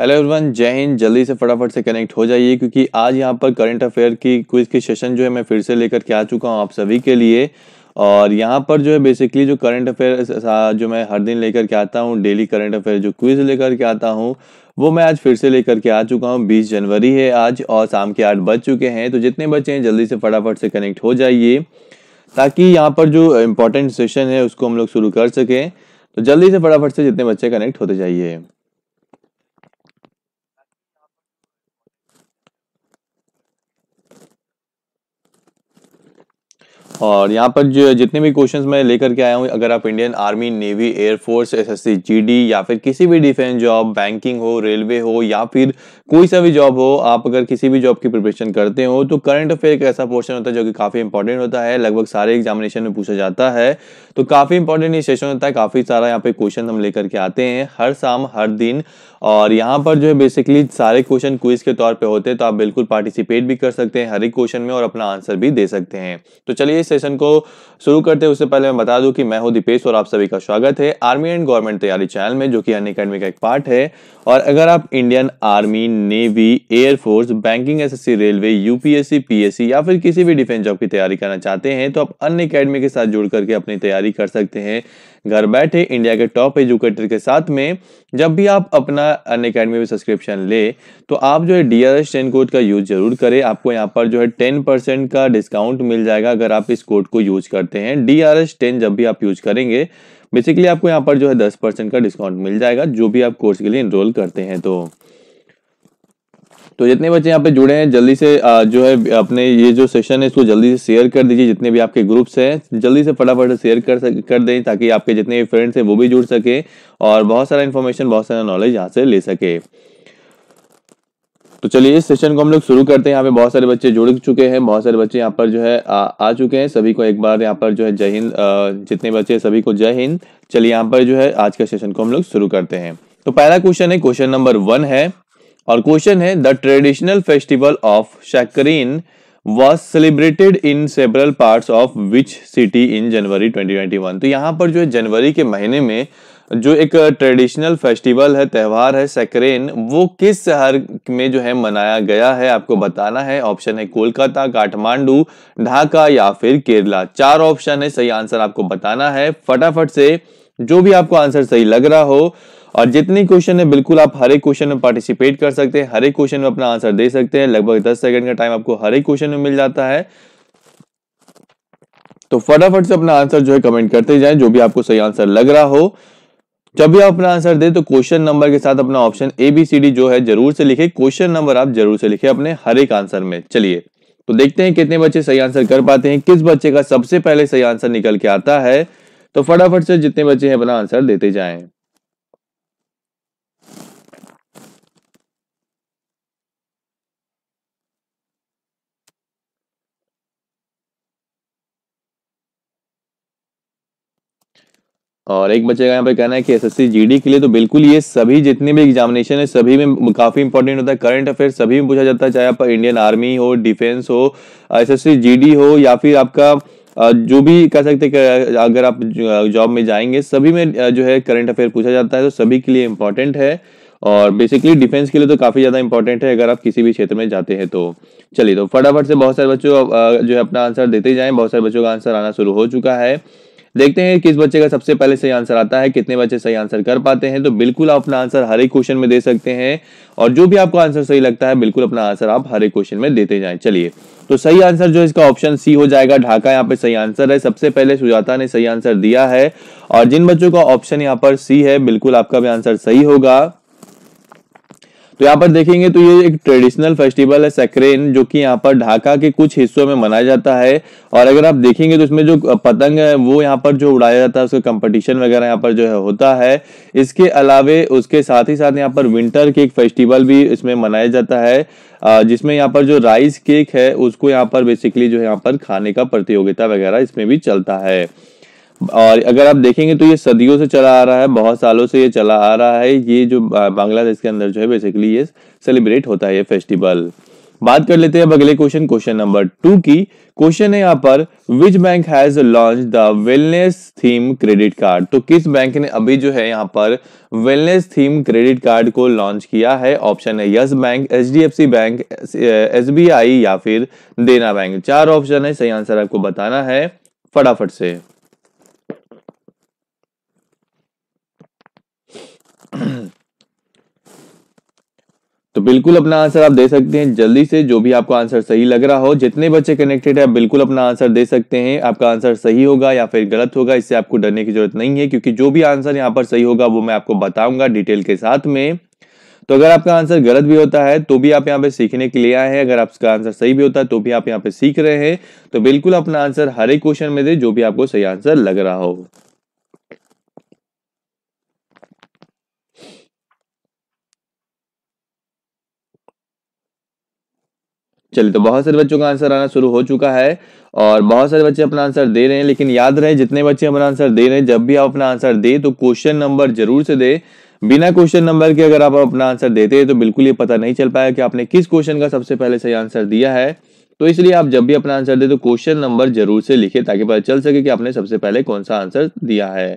hello everyone जय हिंद जल्दी से फटाफट से कनेक्ट हो जाइए क्योंकि आज यहाँ पर करंट अफेयर की क्विज की सेशन जो है मैं फिर से लेकर के आ चुका हूँ आप सभी के लिए और यहाँ पर जो है बेसिकली जो करंट अफेयर जो मैं हर दिन लेकर के आता हूँ डेली करंट अफेयर जो क्विज लेकर के आता हूँ वो मैं आज फिर से लेकर के आ चुका हूँ बीस जनवरी है आज और शाम के आठ बज चुके हैं तो जितने बच्चे हैं जल्दी से फटाफट से कनेक्ट हो जाइए ताकि यहाँ पर जो इम्पोर्टेंट सेशन है उसको हम लोग शुरू कर सकें तो जल्दी से फटाफट से जितने बच्चे कनेक्ट होते जाइए और यहाँ पर जो जितने भी क्वेश्चंस मैं लेकर के आया हूँ अगर आप Indian army navy air force S S GD या फिर किसी भी डिफेंस जॉब बैंकिंग हो रेलवे हो या फिर कोई सा भी जॉब हो आप अगर किसी भी जॉब की प्रिपरेशन करते हो तो करंट अफेयर एक ऐसा पोर्शन होता है जो कि काफ़ी इंपॉर्टेंट होता है लगभग सारे एग्जामिनेशन में पूछा जाता है तो काफ़ी इंपॉर्टेंट ये सेशन होता है काफ़ी सारा यहाँ पे क्वेश्चन हम लेकर के आते हैं हर शाम हर दिन और यहाँ पर जो है बेसिकली सारे क्वेश्चन क्विज के तौर पे होते हैं तो आप बिल्कुल पार्टिसिपेट भी कर सकते हैं हर एक क्वेश्चन में और अपना आंसर भी दे सकते हैं तो चलिए इस सेशन को शुरू करते हैं उससे पहले मैं बता दूं कि मैं हूं दीपेश और आप सभी का स्वागत है आर्मी एंड गवर्नमेंट तैयारी चैनल में जो कि अन अकेडमी का एक पार्ट है और अगर आप Indian army navy air force banking S railway UPSC P या फिर किसी भी डिफेंस जॉब की तैयारी करना चाहते हैं तो आप अन्य अकेडमी के साथ जुड़ करके अपनी तैयारी कर सकते हैं घर बैठे इंडिया के टॉप एजुकेटर के साथ में जब भी आप अपना अन अकेडमी में सब्सक्रिप्शन ले तो आप जो है D R S ten code का यूज जरूर करें आपको यहाँ पर जो है टेन परसेंट का डिस्काउंट मिल जाएगा अगर आप इस कोड को यूज करते हैं डी आर एस टेन जब भी आप यूज करेंगे बेसिकली आपको यहाँ पर जो है दस परसेंट का डिस्काउंट मिल जाएगा जो भी आप कोर्स के लिए इनरोल करते हैं तो तो जितने बच्चे यहाँ पे जुड़े हैं जल्दी से जो है अपने ये जो सेशन है इसको जल्दी से शेयर कर दीजिए जितने भी आपके ग्रुप्स हैं जल्दी से फटाफट शेयर कर कर दें ताकि आपके जितने भी फ्रेंड्स हैं वो भी जुड़ सके और बहुत सारा इन्फॉर्मेशन बहुत सारा नॉलेज यहाँ से ले सके तो चलिए इस सेशन को हम लोग शुरू करते हैं यहाँ पे बहुत सारे बच्चे जुड़ चुके हैं बहुत सारे बच्चे यहाँ पर जो है आ, आ चुके हैं सभी को एक बार यहाँ पर जो है जय हिंद जितने बच्चे सभी को जय हिंद चलिए यहाँ पर जो है आज का सेशन को हम लोग शुरू करते हैं तो पहला क्वेश्चन है क्वेश्चन नंबर वन है और क्वेश्चन है the traditional festival of Shakrain was celebrated in several part of which city in January 2021 तो यहाँ पर जो है जनवरी के महीने में जो एक ट्रेडिशनल फेस्टिवल है त्यौहार है सेकरेन वो किस शहर में जो है मनाया गया है आपको बताना है ऑप्शन है कोलकाता काठमांडू ढाका या फिर केरला चार ऑप्शन है सही आंसर आपको बताना है फटाफट से जो भी आपको आंसर सही लग रहा हो और जितने क्वेश्चन है बिल्कुल आप हर एक क्वेश्चन में पार्टिसिपेट कर सकते हैं हर एक क्वेश्चन में अपना आंसर दे सकते हैं लगभग दस सेकंड का टाइम आपको हर एक क्वेश्चन में मिल जाता है तो फटाफट से अपना आंसर जो है कमेंट करते जाएं जो भी आपको सही आंसर लग रहा हो जब भी आप अपना आंसर दे तो क्वेश्चन नंबर के साथ अपना option A B C D जो है जरूर से लिखे क्वेश्चन नंबर आप जरूर से लिखे अपने हर एक आंसर में चलिए तो देखते हैं कितने बच्चे सही आंसर कर पाते हैं किस बच्चे का सबसे पहले सही आंसर निकल के आता है तो फटाफट से जितने बच्चे हैं अपना आंसर देते जाएं और एक बच्चे का यहाँ पे कहना है कि एसएससी जीडी के लिए तो बिल्कुल ये सभी जितने भी एग्जामिनेशन है सभी में काफी इंपॉर्टेंट होता है करंट अफेयर सभी में पूछा जाता है चाहे आप इंडियन आर्मी हो डिफेंस हो एसएससी जीडी हो या फिर आपका जो भी कह सकते हैं अगर आप जॉब में जाएंगे सभी में जो है करंट अफेयर पूछा जाता है तो सभी के लिए इंपॉर्टेंट है और बेसिकली डिफेंस के लिए तो काफ़ी ज़्यादा इंपॉर्टेंट है अगर आप किसी भी क्षेत्र में जाते हैं तो चलिए तो फटाफट से बहुत सारे बच्चों जो है अपना आंसर देते जाएं बहुत सारे बच्चों का आंसर आना शुरू हो चुका है देखते हैं किस बच्चे का सबसे पहले सही आंसर आता है कितने बच्चे सही आंसर कर पाते हैं तो बिल्कुल आप अपना आंसर हर एक क्वेश्चन में दे सकते हैं और जो भी आपको आंसर सही लगता है बिल्कुल अपना आंसर आप हर एक क्वेश्चन में देते जाए चलिए तो सही आंसर जो इसका ऑप्शन सी हो जाएगा ढाका यहाँ पे सही आंसर है सबसे पहले सुजाता ने सही आंसर दिया है और जिन बच्चों का ऑप्शन यहाँ पर सी है बिल्कुल आपका भी आंसर सही होगा तो यहाँ पर देखेंगे तो ये एक ट्रेडिशनल फेस्टिवल है सेक्रेन जो कि यहाँ पर ढाका के कुछ हिस्सों में मनाया जाता है और अगर आप देखेंगे तो इसमें जो पतंग है वो यहाँ पर जो उड़ाया जाता है उसका कंपटीशन वगैरह यहाँ पर जो है होता है इसके अलावे उसके साथ ही साथ यहाँ पर विंटर केक फेस्टिवल भी इसमें मनाया जाता है जिसमें यहाँ पर जो राइस केक है उसको यहाँ पर बेसिकली जो है यहाँ पर खाने का प्रतियोगिता वगैरह इसमें भी चलता है और अगर आप देखेंगे तो ये सदियों से चला आ रहा है बहुत सालों से ये चला आ रहा है ये जो बांग्लादेश के अंदर जो है बेसिकली ये सेलिब्रेट होता है ये फेस्टिवल बात कर लेते हैं अब अगले क्वेश्चन क्वेश्चन नंबर टू की क्वेश्चन है यहाँ पर which bank has launch the wellness theme credit card तो किस बैंक ने अभी जो है यहाँ पर वेलनेस थीम क्रेडिट कार्ड को लॉन्च किया है ऑप्शन है Yes bank H bank S या फिर देना बैंक चार ऑप्शन है सही आंसर आपको बताना है फटाफट से तो बिल्कुल अपना आंसर आप दे सकते हैं जल्दी से जो भी आपको आंसर सही लग रहा हो जितने बच्चे कनेक्टेड है बिल्कुल अपना आंसर दे सकते हैं आपका आंसर सही होगा या फिर गलत होगा इससे आपको डरने की जरूरत नहीं है क्योंकि जो भी आंसर यहाँ पर सही होगा वो मैं आपको बताऊंगा डिटेल के साथ में तो अगर आपका आंसर गलत भी होता है तो भी आप यहाँ पे सीखने के लिए आए हैं अगर आपका आंसर सही भी होता है तो भी आप यहाँ पे सीख रहे हैं तो बिल्कुल अपना आंसर हर एक क्वेश्चन में दे जो भी आपको सही आंसर लग रहा हो चलिए तो बहुत सारे बच्चों का आंसर आना शुरू हो चुका है और बहुत सारे बच्चे अपना आंसर दे रहे हैं लेकिन याद रहे जितने बच्चे अपना आंसर दे रहे हैं जब भी आप अपना आंसर दे तो क्वेश्चन नंबर जरूर से दे बिना क्वेश्चन नंबर के अगर आप अपना आंसर देते हैं तो बिल्कुल ये पता नहीं चल पाया कि आपने किस क्वेश्चन का सबसे पहले सही आंसर दिया है तो इसलिए आप जब भी अपना आंसर दे तो क्वेश्चन नंबर जरूर से लिखे ताकि पता चल सके कि आपने सबसे पहले कौन सा आंसर दिया है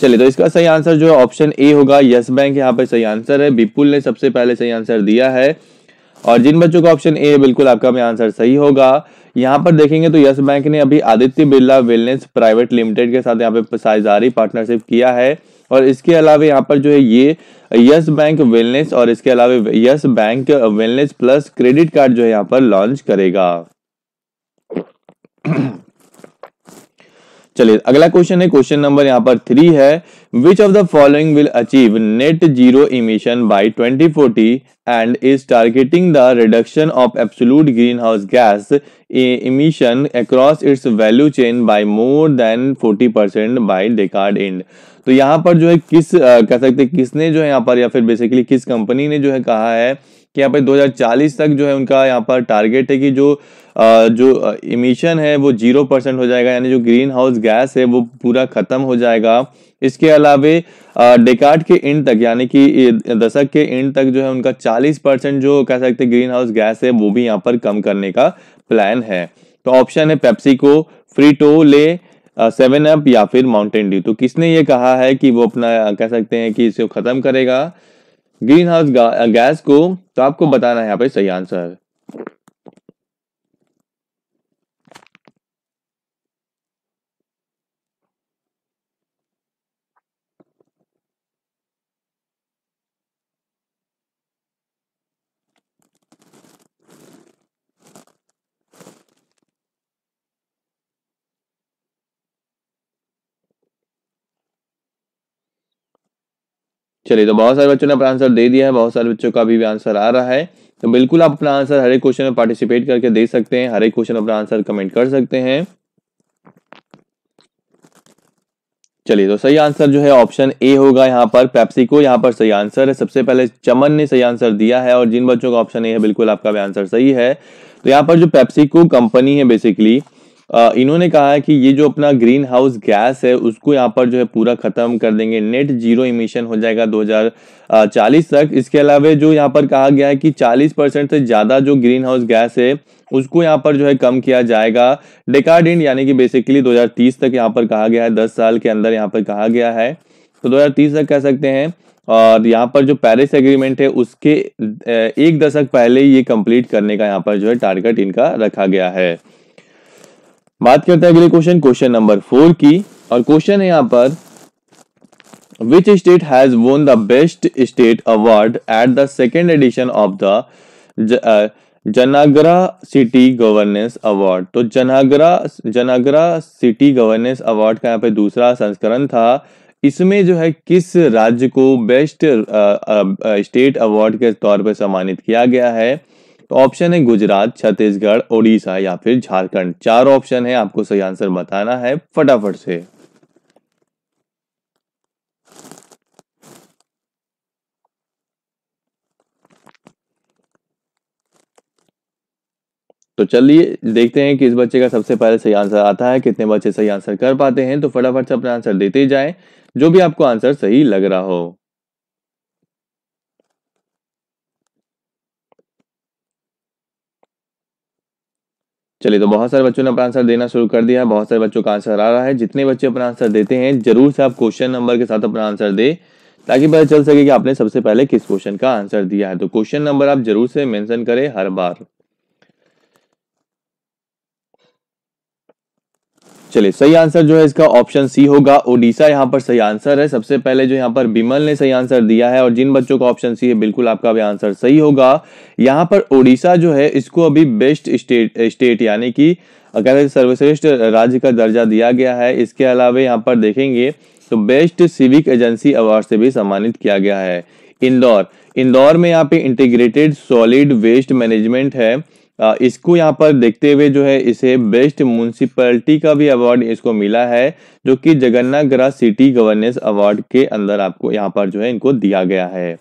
चलिए तो इसका सही आंसर जो है ऑप्शन ए होगा यस बैंक यहाँ पे सही आंसर है विपुल ने सबसे पहले सही आंसर दिया है और जिन बच्चों का ऑप्शन ए बिल्कुल आपका भी आंसर सही होगा यहाँ पर देखेंगे तो यस बैंक ने अभी Aditya Birla wellness private limited के साथ यहाँ पे साझेदारी पार्टनरशिप किया है और इसके अलावा यहाँ पर जो है ये यस बैंक वेलनेस और इसके अलावा Yes bank wellness plus credit card जो है यहाँ पर लॉन्च करेगा चलिए अगला क्वेश्चन है क्वेश्चन नंबर यहाँ पर थ्री है which of the following will achieve net zero emission by 2040 and is targeting the reduction of absolute green house gas emission across its value chain by more than 40 percent by decade end तो यहाँ पर जो है किस कह सकते किसने जो है यहाँ पर या फिर बेसिकली किस कंपनी ने जो है कहा है कि यहाँ पे 2040 तक जो है उनका यहाँ पर टारगेट है कि जो जो इमिशन है वो जीरो परसेंट हो जाएगा यानी जो ग्रीन हाउस गैस है वो पूरा खत्म हो जाएगा इसके अलावे डेकार्ड के एंड तक यानी कि दशक के इंड तक जो है उनका 40 परसेंट जो कह सकते हैं ग्रीन हाउस गैस है वो भी यहाँ पर कम करने का प्लान है तो ऑप्शन है पेप्सिको फ्रीटो ले सेवन अप या फिर माउंटेन ड्यू तो किसने ये कहा है कि वो अपना कह सकते हैं कि इसे खत्म करेगा ग्रीन हाउस गैस को तो आपको बताना है यहाँ पे सही आंसर चलिए तो बहुत सारे बच्चों ने अपना आंसर दे दिया है बहुत सारे बच्चों का अभी भी आंसर आ रहा है तो बिल्कुल आप अपना आंसर हर एक क्वेश्चन में पार्टिसिपेट करके दे सकते हैं हर एक क्वेश्चन अपना आंसर कमेंट कर सकते हैं चलिए तो सही आंसर जो है ऑप्शन ए होगा यहाँ पर पेप्सी को यहाँ पर सही आंसर है सबसे पहले चमन ने सही आंसर दिया है और जिन बच्चों का ऑप्शन ए है बिल्कुल आपका भी आंसर सही है तो यहाँ पर जो पेप्सिको कंपनी है बेसिकली इन्होंने कहा है कि ये जो अपना ग्रीन हाउस गैस है उसको यहाँ पर जो है पूरा खत्म कर देंगे नेट जीरो इमिशन हो जाएगा 2040 तक इसके अलावा जो यहाँ पर कहा गया है कि 40 परसेंट से ज़्यादा जो ग्रीन हाउस गैस है उसको यहाँ पर जो है कम किया जाएगा डेकार्ड इंड यानी कि बेसिकली 2030 तक यहाँ पर कहा गया है दस साल के अंदर यहाँ पर कहा गया है तो दो तक कह सकते हैं और यहाँ पर जो पेरिस एग्रीमेंट है उसके एक दशक पहले ये कंप्लीट करने का यहाँ पर जो है टारगेट इनका रखा गया है बात करते हैं अगले क्वेश्चन क्वेश्चन नंबर फोर की और क्वेश्चन है यहाँ पर which state has won the best state award at the second edition of the Janaagraha city governance award तो Janaagraha Janaagraha city governance award का यहाँ पे दूसरा संस्करण था इसमें जो है किस राज्य को बेस्ट स्टेट अवार्ड के तौर पर सम्मानित किया गया है तो ऑप्शन है गुजरात छत्तीसगढ़ ओडिशा या फिर झारखंड चार ऑप्शन है आपको सही आंसर बताना है फटाफट से तो चलिए देखते हैं कि इस बच्चे का सबसे पहले सही आंसर आता है कितने बच्चे सही आंसर कर पाते हैं तो फटाफट से अपना आंसर देते जाएं जो भी आपको आंसर सही लग रहा हो चलिए तो बहुत सारे बच्चों ने अपना आंसर देना शुरू कर दिया बहुत सारे बच्चों का आंसर आ रहा है जितने बच्चे अपना आंसर देते हैं जरूर से आप क्वेश्चन नंबर के साथ अपना आंसर दे ताकि पता चल सके कि आपने सबसे पहले किस क्वेश्चन का आंसर दिया है तो क्वेश्चन नंबर आप जरूर से मेंशन करें हर बार चलिए सही आंसर जो है इसका ऑप्शन सी होगा ओडिशा यहाँ पर सही आंसर है सबसे पहले जो यहाँ पर बिमल ने सही आंसर दिया है और जिन बच्चों का ऑप्शन सी है बिल्कुल आपका भी आंसर सही होगा यहाँ पर ओडिशा जो है इसको अभी बेस्ट स्टेट स्टेट यानी कि अगर सर्वश्रेष्ठ राज्य का दर्जा दिया गया है इसके अलावा यहाँ पर देखेंगे तो बेस्ट सिविक एजेंसी अवार्ड से भी सम्मानित किया गया है इंदौर इंदौर में यहाँ पे इंटीग्रेटेड सॉलिड वेस्ट मैनेजमेंट है इसको यहाँ पर देखते हुए जो है इसे बेस्ट म्यूनसिपैलिटी का भी अवार्ड इसको मिला है जो कि जगन्नाथ ग्रह सिटी गवर्नेंस अवार्ड के अंदर आपको यहाँ पर जो है इनको दिया गया है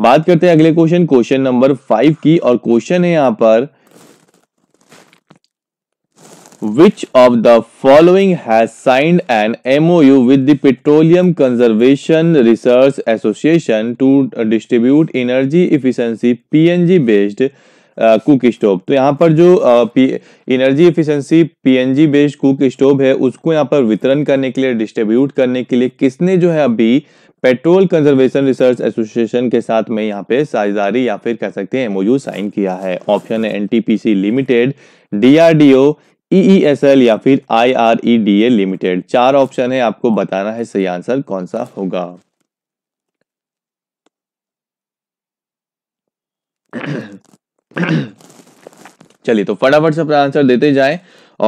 बात करते हैं अगले क्वेश्चन क्वेश्चन नंबर फाइव की और क्वेश्चन है यहाँ पर which of the following has signed an MoU with the petroleum conservation research association to distribute energy efficiency PNG based cook stove तो यहाँ पर जो energy efficiency PNG based cook stove है उसको यहाँ पर वितरण करने के लिए डिस्ट्रीब्यूट करने के लिए किसने जो है अभी पेट्रोल कंजर्वेशन रिसर्च एसोसिएशन के साथ में यहाँ पे साझेदारी या फिर कह सकते हैं एमओयू साइन किया है ऑप्शन है एनटीपीसी लिमिटेड डीआरडीओ ईईएसएल या फिर आईआरईडीए लिमिटेड e चार ऑप्शन है आपको बताना है सही आंसर कौन सा होगा चलिए तो फटाफट से अपना आंसर देते जाए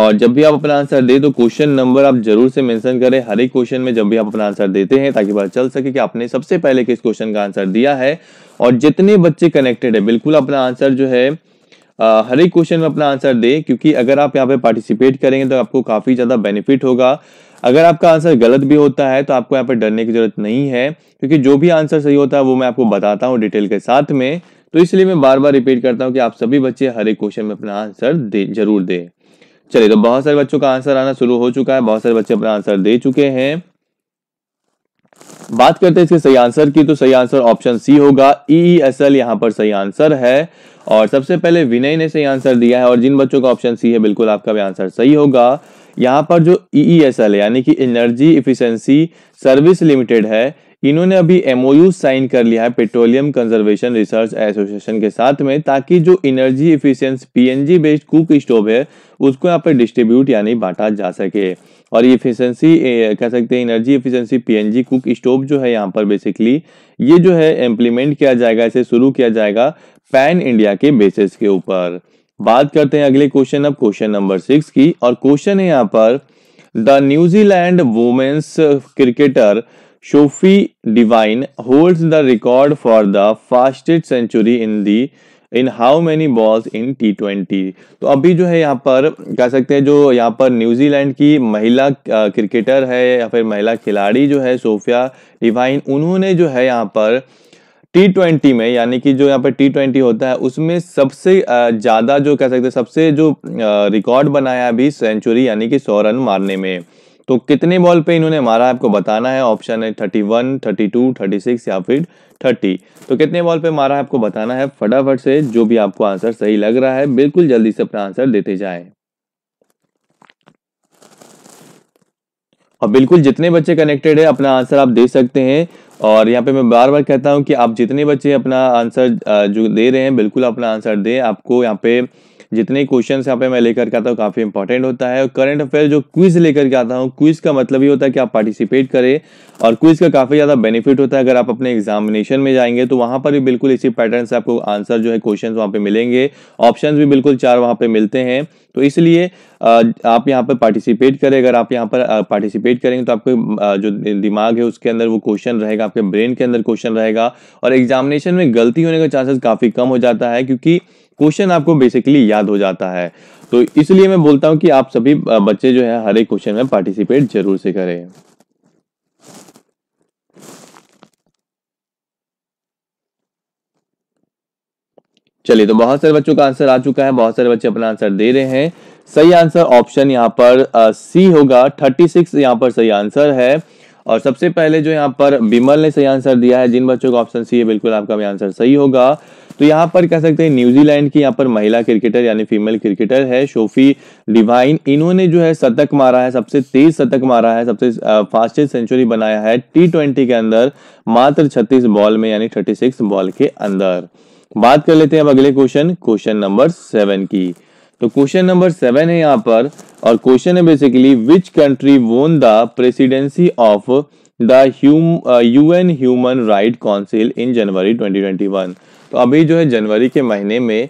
और जब भी आप अपना आंसर दे तो क्वेश्चन नंबर आप जरूर से मेंशन करें हर एक क्वेश्चन में जब भी आप अपना आंसर देते हैं ताकि पता चल सके कि आपने सबसे पहले किस क्वेश्चन का आंसर दिया है और जितने बच्चे कनेक्टेड है बिल्कुल अपना आंसर जो है हर एक क्वेश्चन में अपना आंसर दे क्योंकि अगर आप यहाँ पे पार्टिसिपेट करेंगे तो आपको काफी ज्यादा बेनिफिट होगा अगर आपका आंसर गलत भी होता है तो आपको यहाँ पे डरने की जरूरत नहीं है क्योंकि जो भी आंसर सही होता है वो मैं आपको बताता हूँ डिटेल के साथ में तो इसलिए मैं बार बार रिपीट करता हूँ कि आप सभी बच्चे हर एक क्वेश्चन में अपना आंसर दे जरूर दें चलिए तो बहुत सारे बच्चों का आंसर आना शुरू हो चुका है बहुत सारे बच्चे अपना आंसर दे चुके हैं बात करते हैं इसके सही आंसर की तो सही आंसर ऑप्शन सी होगा ई एस एल यहाँ पर सही आंसर है और सबसे पहले विनय ने सही आंसर दिया है और जिन बच्चों का ऑप्शन सी है बिल्कुल आपका भी आंसर सही होगा यहाँ पर जो ई एस एल यानी कि एनर्जी इफिशेंसी सर्विस लिमिटेड है इन्होंने अभी एमओयू साइन कर लिया है पेट्रोलियम कंजर्वेशन रिसर्च एसोसिएशन के साथ में ताकि जो energy efficiency PNG based cook stove है उसको यहाँ पर डिस्ट्रीब्यूट यानी बांटा जा सके और ये इफिशियंसी कह सकते हैं energy efficiency PNG cook stove जो है यहाँ पर बेसिकली ये जो है इम्प्लीमेंट किया जाएगा इसे शुरू किया जाएगा पैन इंडिया के बेसिस के ऊपर बात करते हैं अगले क्वेश्चन अब क्वेश्चन नंबर सिक्स की और क्वेश्चन है यहाँ पर the New Zealand women's cricketer Sophie Devine holds the record for the fastest century in the in how many balls in T twenty तो अभी जो है यहाँ पर कह सकते हैं जो यहाँ पर न्यूजीलैंड की महिला क्रिकेटर है या फिर महिला खिलाड़ी जो है सोफिया डिवाइन उन्होंने जो है यहाँ पर टी ट्वेंटी में यानी कि जो यहाँ पर टी ट्वेंटी होता है उसमें सबसे ज़्यादा जो कह सकते हैं सबसे जो रिकॉर्ड बनाया अभी सेंचुरी यानी कि सौ रन मारने में तो कितने बॉल पे इन्होंने मारा आपको बताना है ऑप्शन है thirty one thirty two thirty six या फिर थर्टी तो कितने बॉल पे मारा आपको बताना है फटाफट से जो भी आपको आंसर सही लग रहा है बिल्कुल जल्दी से अपना आंसर देते जाए और बिल्कुल जितने बच्चे कनेक्टेड है अपना आंसर आप दे सकते हैं और यहाँ पे मैं बार बार कहता हूँ कि आप जितने बच्चे अपना आंसर जो दे रहे हैं बिल्कुल अपना आंसर दें आपको यहाँ पे जितने क्वेश्चन यहाँ पे मैं लेकर के आता हूँ काफ़ी इंपॉर्टेंट होता है और करंट अफेयर जो क्विज लेकर के आता हूँ क्विज का मतलब ये होता है कि आप पार्टिसिपेट करें और क्विज का काफ़ी ज़्यादा बेनिफिट होता है अगर आप अपने एग्जामिनेशन में जाएंगे तो वहाँ पर भी बिल्कुल इसी पैटर्न से आपको आंसर जो है क्वेश्चन वहाँ पर मिलेंगे ऑप्शन भी बिल्कुल चार वहाँ पर मिलते हैं तो इसलिए आप यहाँ पर पार्टिसिपेट करें अगर आप यहाँ पर पार्टिसिपेट करेंगे तो आपके जो दिमाग है उसके अंदर वो क्वेश्चन रहेगा आपके ब्रेन के अंदर क्वेश्चन रहेगा और एग्जामिनेशन में गलती होने का चांसेस काफ़ी कम हो जाता है क्योंकि क्वेश्चन आपको बेसिकली याद हो जाता है तो इसलिए मैं बोलता हूं कि आप सभी बच्चे जो है हर एक क्वेश्चन में पार्टिसिपेट जरूर से करें चलिए तो बहुत सारे बच्चों का आंसर आ चुका है बहुत सारे बच्चे अपना आंसर दे रहे हैं सही आंसर ऑप्शन यहां पर सी होगा 36 यहां पर सही आंसर है और सबसे पहले जो यहाँ पर बिमल ने सही आंसर दिया है जिन बच्चों का ऑप्शन सी है बिल्कुल आपका भी आंसर सही होगा तो यहाँ पर कह सकते हैं न्यूजीलैंड की यहाँ पर महिला क्रिकेटर यानी फीमेल क्रिकेटर है शोफी डिवाइन इन्होंने जो है शतक मारा है सबसे तेज शतक मारा है सबसे फास्टेस्ट सेंचुरी बनाया है टी ट्वेंटी के अंदर मात्र छत्तीस बॉल में यानी थर्टी सिक्स बॉल के अंदर बात कर लेते हैं अब अगले क्वेश्चन क्वेश्चन नंबर सेवन की तो क्वेश्चन नंबर सेवन है यहाँ पर और क्वेश्चन है basically which country won the presidency of the UN human right council in January 2021 तो अभी जो है जनवरी के महीने में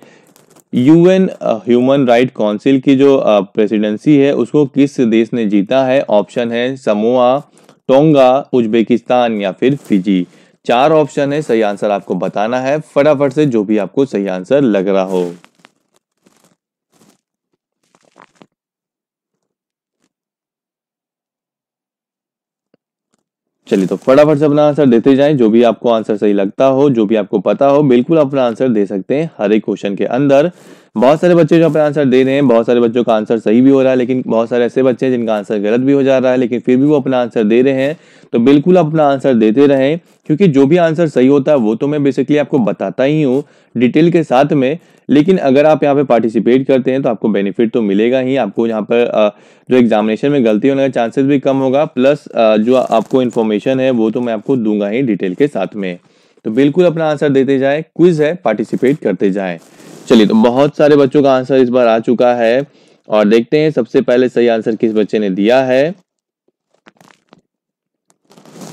यूएन ह्यूमन राइट काउंसिल की जो प्रेसिडेंसी uh, है उसको किस देश ने जीता है ऑप्शन है समोआ टोंगा उज्बेकिस्तान या फिर फिजी चार ऑप्शन है सही आंसर आपको बताना है फटाफट से जो भी आपको सही आंसर लग रहा हो चलिए तो फटाफट से अपना आंसर देते जाएं जो भी आपको आंसर सही लगता हो जो भी आपको पता हो बिल्कुल अपना आंसर दे सकते हैं हर एक क्वेश्चन के अंदर बहुत सारे बच्चे जो अपना आंसर दे रहे हैं बहुत सारे बच्चों का आंसर सही भी हो रहा है लेकिन बहुत सारे ऐसे बच्चे हैं जिनका आंसर गलत भी हो जा रहा है लेकिन फिर भी वो अपना आंसर दे रहे हैं तो बिल्कुल आप अपना आंसर देते रहें क्योंकि जो भी आंसर सही होता है वो तो मैं बेसिकली आपको बताता ही हूँ डिटेल के साथ में लेकिन अगर आप यहाँ पे पार्टिसिपेट करते हैं तो आपको बेनिफिट तो मिलेगा ही आपको यहाँ पर जो एग्जामिनेशन में गलती होने का चांसेस भी कम होगा प्लस जो आपको इन्फॉर्मेशन है वो तो मैं आपको दूंगा ही डिटेल के साथ में तो बिल्कुल अपना आंसर देते जाए क्विज है पार्टिसिपेट करते जाए चलिए तो बहुत सारे बच्चों का आंसर इस बार आ चुका है और देखते हैं सबसे पहले सही आंसर किस बच्चे ने दिया है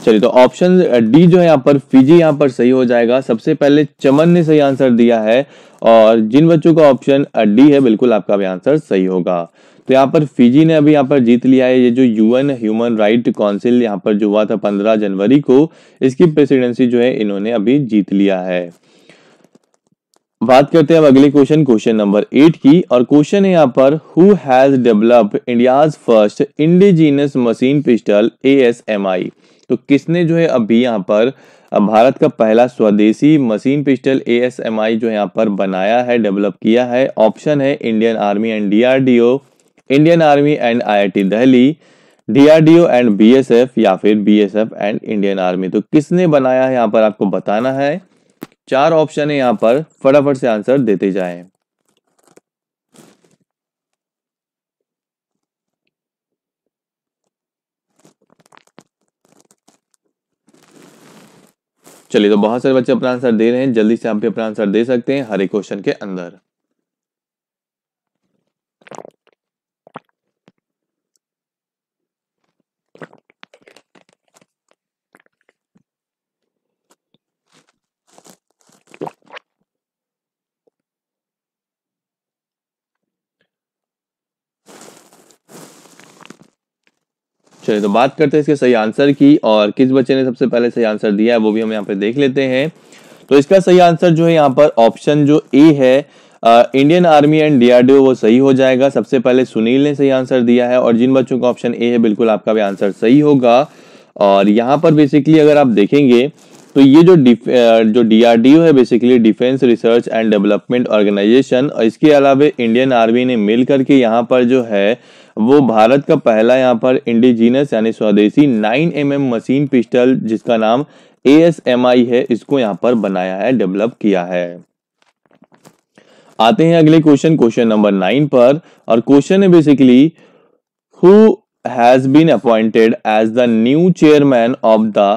चलिए तो ऑप्शन डी जो है यहाँ पर फिजी यहाँ पर सही हो जाएगा सबसे पहले चमन ने सही आंसर दिया है और जिन बच्चों का ऑप्शन डी है बिल्कुल आपका भी आंसर सही होगा तो यहाँ पर फिजी ने अभी यहाँ पर जीत लिया है ये जो यूएन ह्यूमन राइट काउंसिल यहाँ पर जो हुआ था पंद्रह जनवरी को इसकी प्रेसिडेंसी जो है इन्होंने अभी जीत लिया है बात करते हैं अब अगले क्वेश्चन क्वेश्चन नंबर एट की और क्वेश्चन है यहाँ पर who has develop India first indigenous machine pistol ए तो किसने जो है अभी यहाँ पर भारत का पहला स्वदेशी मशीन पिस्टल ए जो यहाँ पर बनाया है डेवलप किया है ऑप्शन है Indian army and DRDO Indian army and IIT Delhi DRDO and BSF या फिर बीएसएफ एंड इंडियन आर्मी तो किसने बनाया है यहाँ पर आपको बताना है चार ऑप्शन है यहाँ पर फटाफट से आंसर देते जाए चलिए तो बहुत सारे बच्चे अपना आंसर दे रहे हैं जल्दी से आप भी अपना आंसर दे सकते हैं हर एक क्वेश्चन के अंदर चलिए तो बात करते हैं इसके सही आंसर की और किस बच्चे ने सबसे पहले सही आंसर दिया है वो भी हम यहाँ पे देख लेते हैं तो इसका सही आंसर जो है यहाँ पर ऑप्शन जो ए है आ, इंडियन आर्मी एंड डीआरडीओ वो सही हो जाएगा सबसे पहले सुनील ने सही आंसर दिया है और जिन बच्चों का ऑप्शन ए है बिल्कुल आपका भी आंसर सही होगा और यहाँ पर बेसिकली अगर आप देखेंगे तो ये जो जो डीआरडीओ है basically defence research and development organisation और इसके अलावा इंडियन आर्मी ने मिल करके यहाँ पर जो है वो भारत का पहला यहाँ पर इंडिजीनस यानी स्वदेशी 9 एम एम मशीन पिस्टल जिसका नाम ए है इसको यहाँ पर बनाया है डेवलप किया है आते हैं अगले क्वेश्चन क्वेश्चन नंबर नाइन पर और क्वेश्चन है basically who has been appointed as the new chairman of the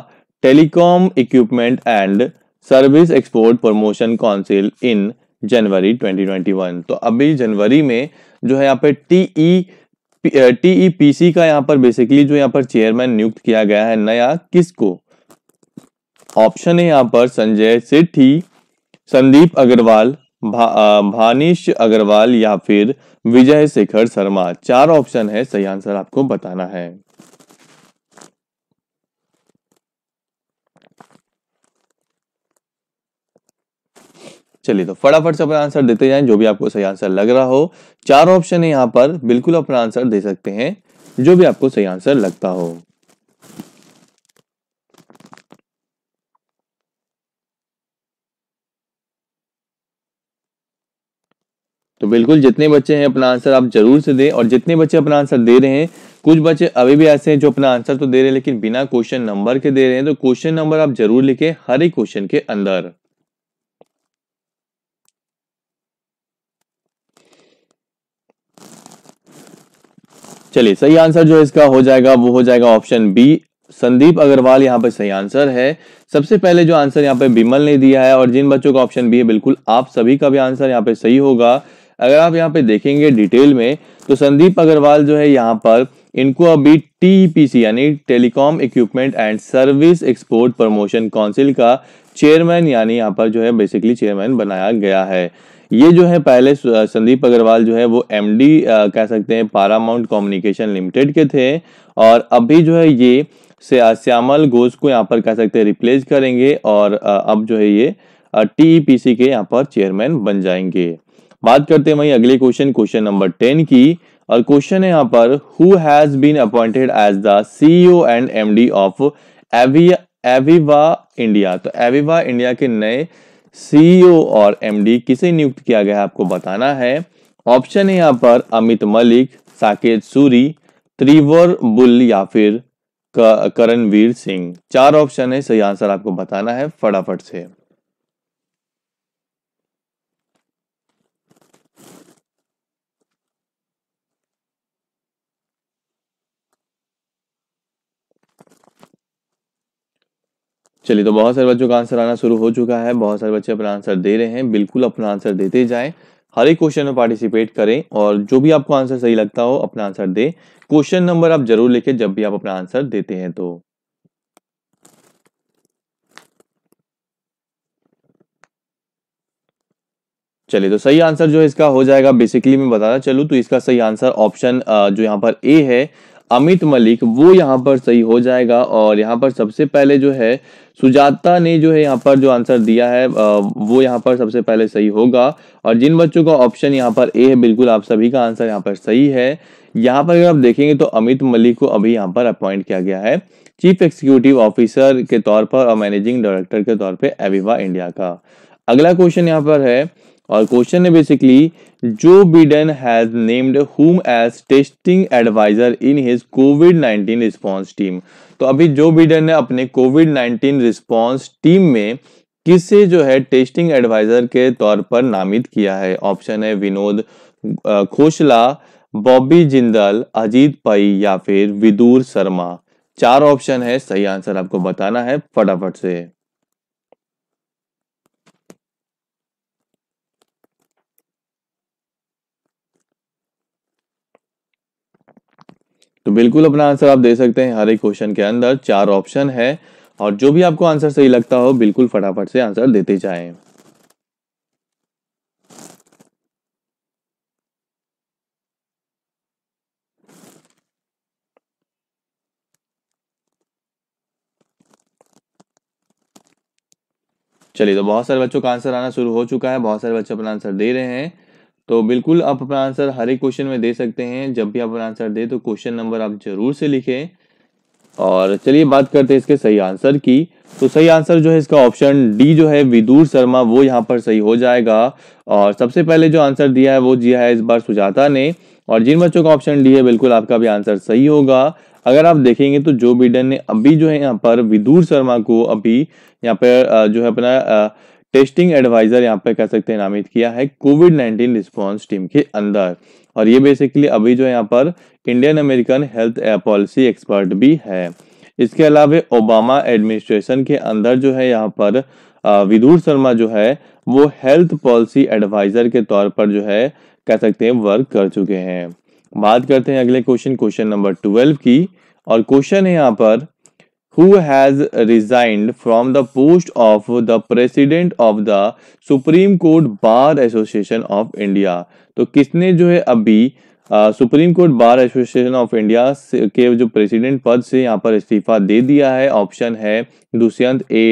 telecom equipment and service export promotion council in January 2021 तो अभी जनवरी में जो है यहाँ पे टीई टीईपीसी e का यहाँ पर बेसिकली जो यहाँ पर चेयरमैन नियुक्त किया गया है नया किसको ऑप्शन है यहाँ पर संजय सेठी संदीप अग्रवाल भा, भानिश अग्रवाल या फिर विजय शेखर शर्मा चार ऑप्शन है सही आंसर आपको बताना है चलिए तो फटाफट से अपना आंसर देते जाएं जो भी आपको सही आंसर लग रहा हो चार ऑप्शन है यहाँ पर बिल्कुल अपना आंसर दे सकते हैं जो भी आपको सही आंसर लगता हो तो बिल्कुल जितने बच्चे हैं अपना आंसर आप जरूर से दें और जितने बच्चे अपना आंसर दे रहे हैं कुछ बच्चे अभी भी ऐसे हैं जो अपना आंसर तो दे रहे हैं लेकिन बिना क्वेश्चन नंबर के दे रहे हैं तो क्वेश्चन नंबर आप जरूर लिखें हर एक क्वेश्चन के अंदर चलिए सही आंसर जो इसका हो जाएगा वो हो जाएगा ऑप्शन बी संदीप अग्रवाल यहाँ पर सही आंसर है सबसे पहले जो आंसर यहाँ पे बिमल ने दिया है और जिन बच्चों का ऑप्शन बी है बिल्कुल आप सभी का भी आंसर यहाँ पे सही होगा अगर आप यहाँ पे देखेंगे डिटेल में तो संदीप अग्रवाल जो है यहाँ पर इनको अभी टीपीसी यानी telecom equipment and service export promotion council का चेयरमैन यानी यहाँ पर जो है बेसिकली चेयरमैन बनाया गया है ये जो है पहले संदीप अग्रवाल जो है वो एमडी कह सकते हैं पारामाउंट कम्युनिकेशन लिमिटेड के थे और अभी जो है ये श्यामल घोष को यहाँ पर कह सकते हैं रिप्लेस करेंगे और अब जो है ये टीपीसी e के यहाँ पर चेयरमैन बन जाएंगे बात करते हैं वही अगले क्वेश्चन क्वेश्चन नंबर टेन की और क्वेश्चन है यहाँ पर who has been appointed as the CEO and MD of Aviva India तो एविवा इंडिया के नए सीईओ e और एमडी किसे नियुक्त किया गया आपको बताना है ऑप्शन है यहाँ पर अमित मलिक साकेत सूरी त्रिवर बुल या फिर करणवीर सिंह चार ऑप्शन है सही आंसर आपको बताना है फटाफट से चलिए तो बहुत सारे बच्चों का आंसर आना शुरू हो चुका है बहुत सारे बच्चे अपना आंसर दे रहे हैं बिल्कुल अपना आंसर देते जाएं हर एक क्वेश्चन में पार्टिसिपेट करें और जो भी आपको आंसर सही लगता हो अपना आंसर दे क्वेश्चन नंबर आप जरूर लिखें जब भी आप अपना आंसर देते हैं तो चलिए तो सही आंसर जो है इसका हो जाएगा बेसिकली मैं बताना चलू तो इसका सही आंसर ऑप्शन जो यहाँ पर ए है अमित मलिक वो यहाँ पर सही हो जाएगा और यहाँ पर सबसे पहले जो है सुजाता ने जो है यहाँ पर जो आंसर दिया है वो यहाँ पर सबसे पहले सही होगा और जिन बच्चों का ऑप्शन यहाँ पर ए है बिल्कुल आप सभी का आंसर यहाँ पर सही है यहाँ पर अगर आप देखेंगे तो अमित मलिक को अभी यहाँ पर अपॉइंट किया गया है चीफ एग्जीक्यूटिव ऑफिसर के तौर पर और मैनेजिंग डायरेक्टर के तौर पर एविवा इंडिया का अगला क्वेश्चन यहाँ पर है और क्वेश्चन है बेसिकली जो Biden has named whom as testing adviser in his COVID 19 response team तो अभी जो बिडन ने अपने कोविड 19 रिस्पांस टीम में किसे जो है टेस्टिंग एडवाइजर के तौर पर नामित किया है ऑप्शन है विनोद खोसला बॉबी जिंदल अजीत पई या फिर विदुर शर्मा चार ऑप्शन है सही आंसर आपको बताना है फटाफट से तो बिल्कुल अपना आंसर आप दे सकते हैं हर एक क्वेश्चन के अंदर चार ऑप्शन है और जो भी आपको आंसर सही लगता हो बिल्कुल फटाफट से आंसर देते जाए चलिए तो बहुत सारे बच्चों का आंसर आना शुरू हो चुका है बहुत सारे बच्चे अपना आंसर दे रहे हैं तो बिल्कुल आप अपना आंसर हर एक क्वेश्चन में दे सकते हैं जब भी आप अपना आंसर दें तो क्वेश्चन नंबर आप जरूर से लिखें और चलिए बात करते हैं इसके सही आंसर की तो सही आंसर जो है इसका ऑप्शन डी जो है विदुर शर्मा वो यहाँ पर सही हो जाएगा और सबसे पहले जो आंसर दिया है वो दिया है इस बार सुजाता ने और जिन बच्चों का ऑप्शन डी है बिल्कुल आपका भी आंसर सही होगा अगर आप देखेंगे तो जो बिडन ने अभी जो है यहाँ पर विदुर शर्मा को अभी यहाँ पर जो है अपना आ, टेस्टिंग एडवाइजर यहाँ पे कह सकते हैं नामित किया है कोविड 19 रिस्पांस टीम के अंदर और ये बेसिकली अभी जो यहाँ पर Indian American health policy expert भी है इसके अलावा ओबामा एडमिनिस्ट्रेशन के अंदर जो है यहाँ पर विदुर शर्मा जो है वो हेल्थ पॉलिसी एडवाइजर के तौर पर जो है कह सकते हैं वर्क कर चुके हैं बात करते हैं अगले क्वेश्चन क्वेश्चन नंबर ट्वेल्व की और क्वेश्चन है यहाँ पर who has resigned from the post of the president of the supreme court bar association of india तो किसने जो है अभी supreme court bar association of India के जो प्रेसिडेंट पद से यहाँ पर इस्तीफा दे दिया है ऑप्शन है दुष्यंत ए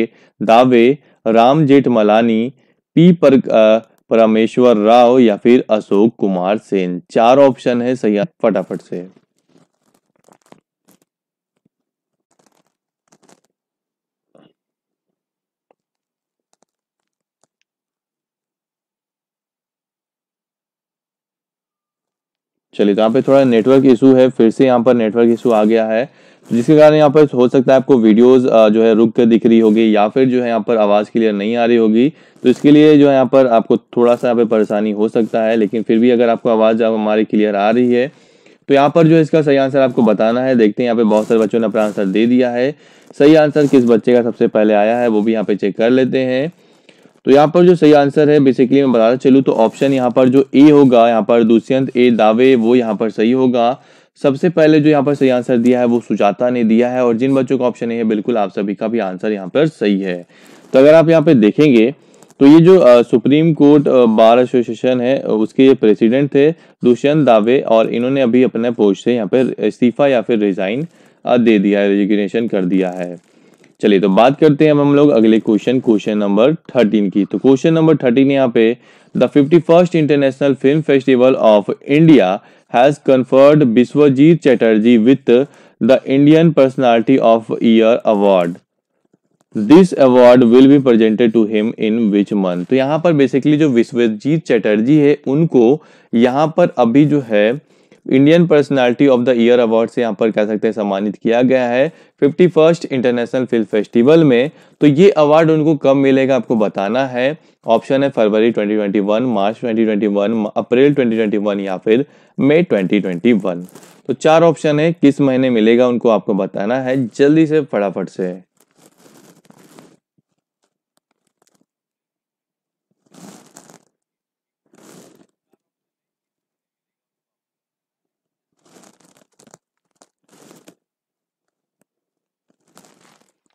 दावे राम जेठ मलानी पी पर आ, परमेश्वर राव या फिर अशोक कुमार सेन चार ऑप्शन है सही फटाफट से चलिए तो यहाँ पे थोड़ा नेटवर्क इशू है फिर से यहाँ पर नेटवर्क इशू आ गया है जिसके कारण यहाँ पर हो सकता है आपको वीडियोस जो है रुक कर दिख रही होगी या फिर जो है यहाँ पर आवाज़ क्लियर नहीं आ रही होगी तो इसके लिए जो है यहाँ पर आपको थोड़ा सा यहाँ पे परेशानी हो सकता है लेकिन फिर भी अगर आपको आवाज़ हमारी क्लियर आ रही है तो यहाँ पर जो है इसका सही आंसर आपको बताना है देखते हैं यहाँ पे बहुत सारे बच्चों ने अपना आंसर दे दिया है सही आंसर किस बच्चे का सबसे पहले आया है वो भी यहाँ पे चेक कर लेते हैं तो यहाँ पर जो सही आंसर है बेसिकली मैं बताता चलूँ तो ऑप्शन यहाँ पर जो ए होगा यहाँ पर दुष्यंत ए दावे वो यहाँ पर सही होगा सबसे पहले जो यहाँ पर सही आंसर दिया है वो सुजाता ने दिया है और जिन बच्चों का ऑप्शन ए है बिल्कुल आप सभी का भी आंसर यहाँ पर सही है तो अगर आप यहाँ पे देखेंगे तो ये जो आ, सुप्रीम कोर्ट बार एसोसिएशन है उसके ये प्रेसिडेंट थे दुष्यंत दावे और इन्होंने अभी अपने पोस्ट से यहाँ पर इस्तीफा या फिर रिजाइन दे दिया है रेजिग्नेशन कर दिया है चलिए तो बात करते हैं हम लोग अगले क्वेश्चन क्वेश्चन नंबर थर्टीन की तो क्वेश्चन नंबर थर्टीन यहाँ पे the fifty first international film festival of India has conferred Biswajit Chatterjee with the Indian personality of year award this award will be presented to him in which month तो यहाँ पर basically जो विश्वजीत चैटर्जी है उनको यहाँ पर अभी जो है Indian personality of the year award से यहाँ पर कह सकते हैं सम्मानित किया गया है fifty first international film festival में तो ये अवार्ड उनको कब मिलेगा आपको बताना है ऑप्शन है फरवरी 2021 मार्च 2021 अप्रैल 2021 या फिर मई 2021 तो चार ऑप्शन है किस महीने मिलेगा उनको आपको बताना है जल्दी से फटाफट से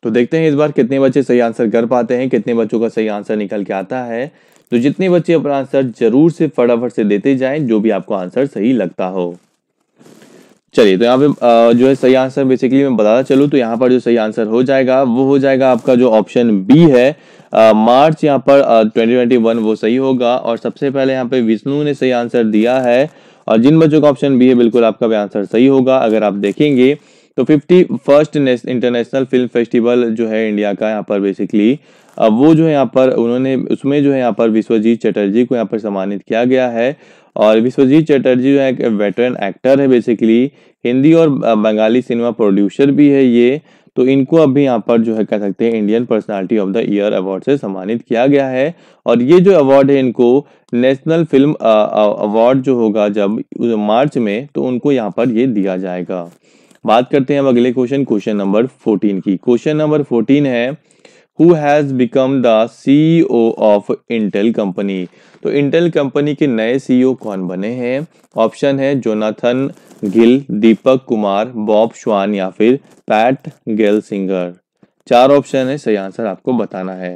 तो देखते हैं इस बार कितने बच्चे सही आंसर कर पाते हैं कितने बच्चों का सही आंसर निकल के आता है तो जितने बच्चे अपना आंसर जरूर से फटाफट से देते जाएं जो भी आपको आंसर सही लगता हो चलिए तो यहाँ पे जो है सही आंसर बेसिकली मैं बताता चलूँ तो यहाँ पर जो सही आंसर हो जाएगा वो हो जाएगा आपका जो ऑप्शन बी है मार्च यहाँ पर ट्वेंटी ट्वेंटी वन वो सही होगा और सबसे पहले यहाँ पे विष्णु ने सही आंसर दिया है और जिन बच्चों का ऑप्शन बी है बिल्कुल आपका भी आंसर सही होगा अगर आप देखेंगे तो fifty first international film festival जो है इंडिया का यहाँ पर बेसिकली वो जो है यहाँ पर उन्होंने उसमें जो है यहाँ पर विश्वजीत चटर्जी को यहाँ पर सम्मानित किया गया है और विश्वजीत चटर्जी जो है एक वेटरन एक्टर है बेसिकली हिंदी और बंगाली सिनेमा प्रोड्यूसर भी है ये तो इनको अभी यहाँ पर जो है कह सकते हैं Indian personality of the year award से सम्मानित किया गया है और ये जो अवार्ड है इनको नेशनल फिल्म अवार्ड जो होगा जब मार्च में तो उनको यहाँ पर ये दिया जाएगा बात करते हैं अब अगले क्वेश्चन क्वेश्चन नंबर फोर्टीन की क्वेश्चन नंबर फोर्टीन है who has become the CEO of Intel company तो इंटेल कंपनी के नए सीईओ e कौन बने हैं ऑप्शन है Jonathan Gill Deepak Kumar Bob Swan या फिर पैट गेल सिंगर चार ऑप्शन है सही आंसर आपको बताना है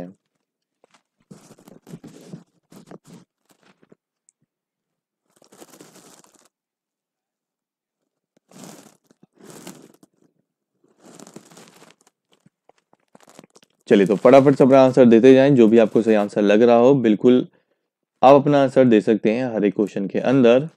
चलिए तो फटाफट से अपना आंसर देते जाएं जो भी आपको सही आंसर लग रहा हो बिल्कुल आप अपना आंसर दे सकते हैं हर एक क्वेश्चन के अंदर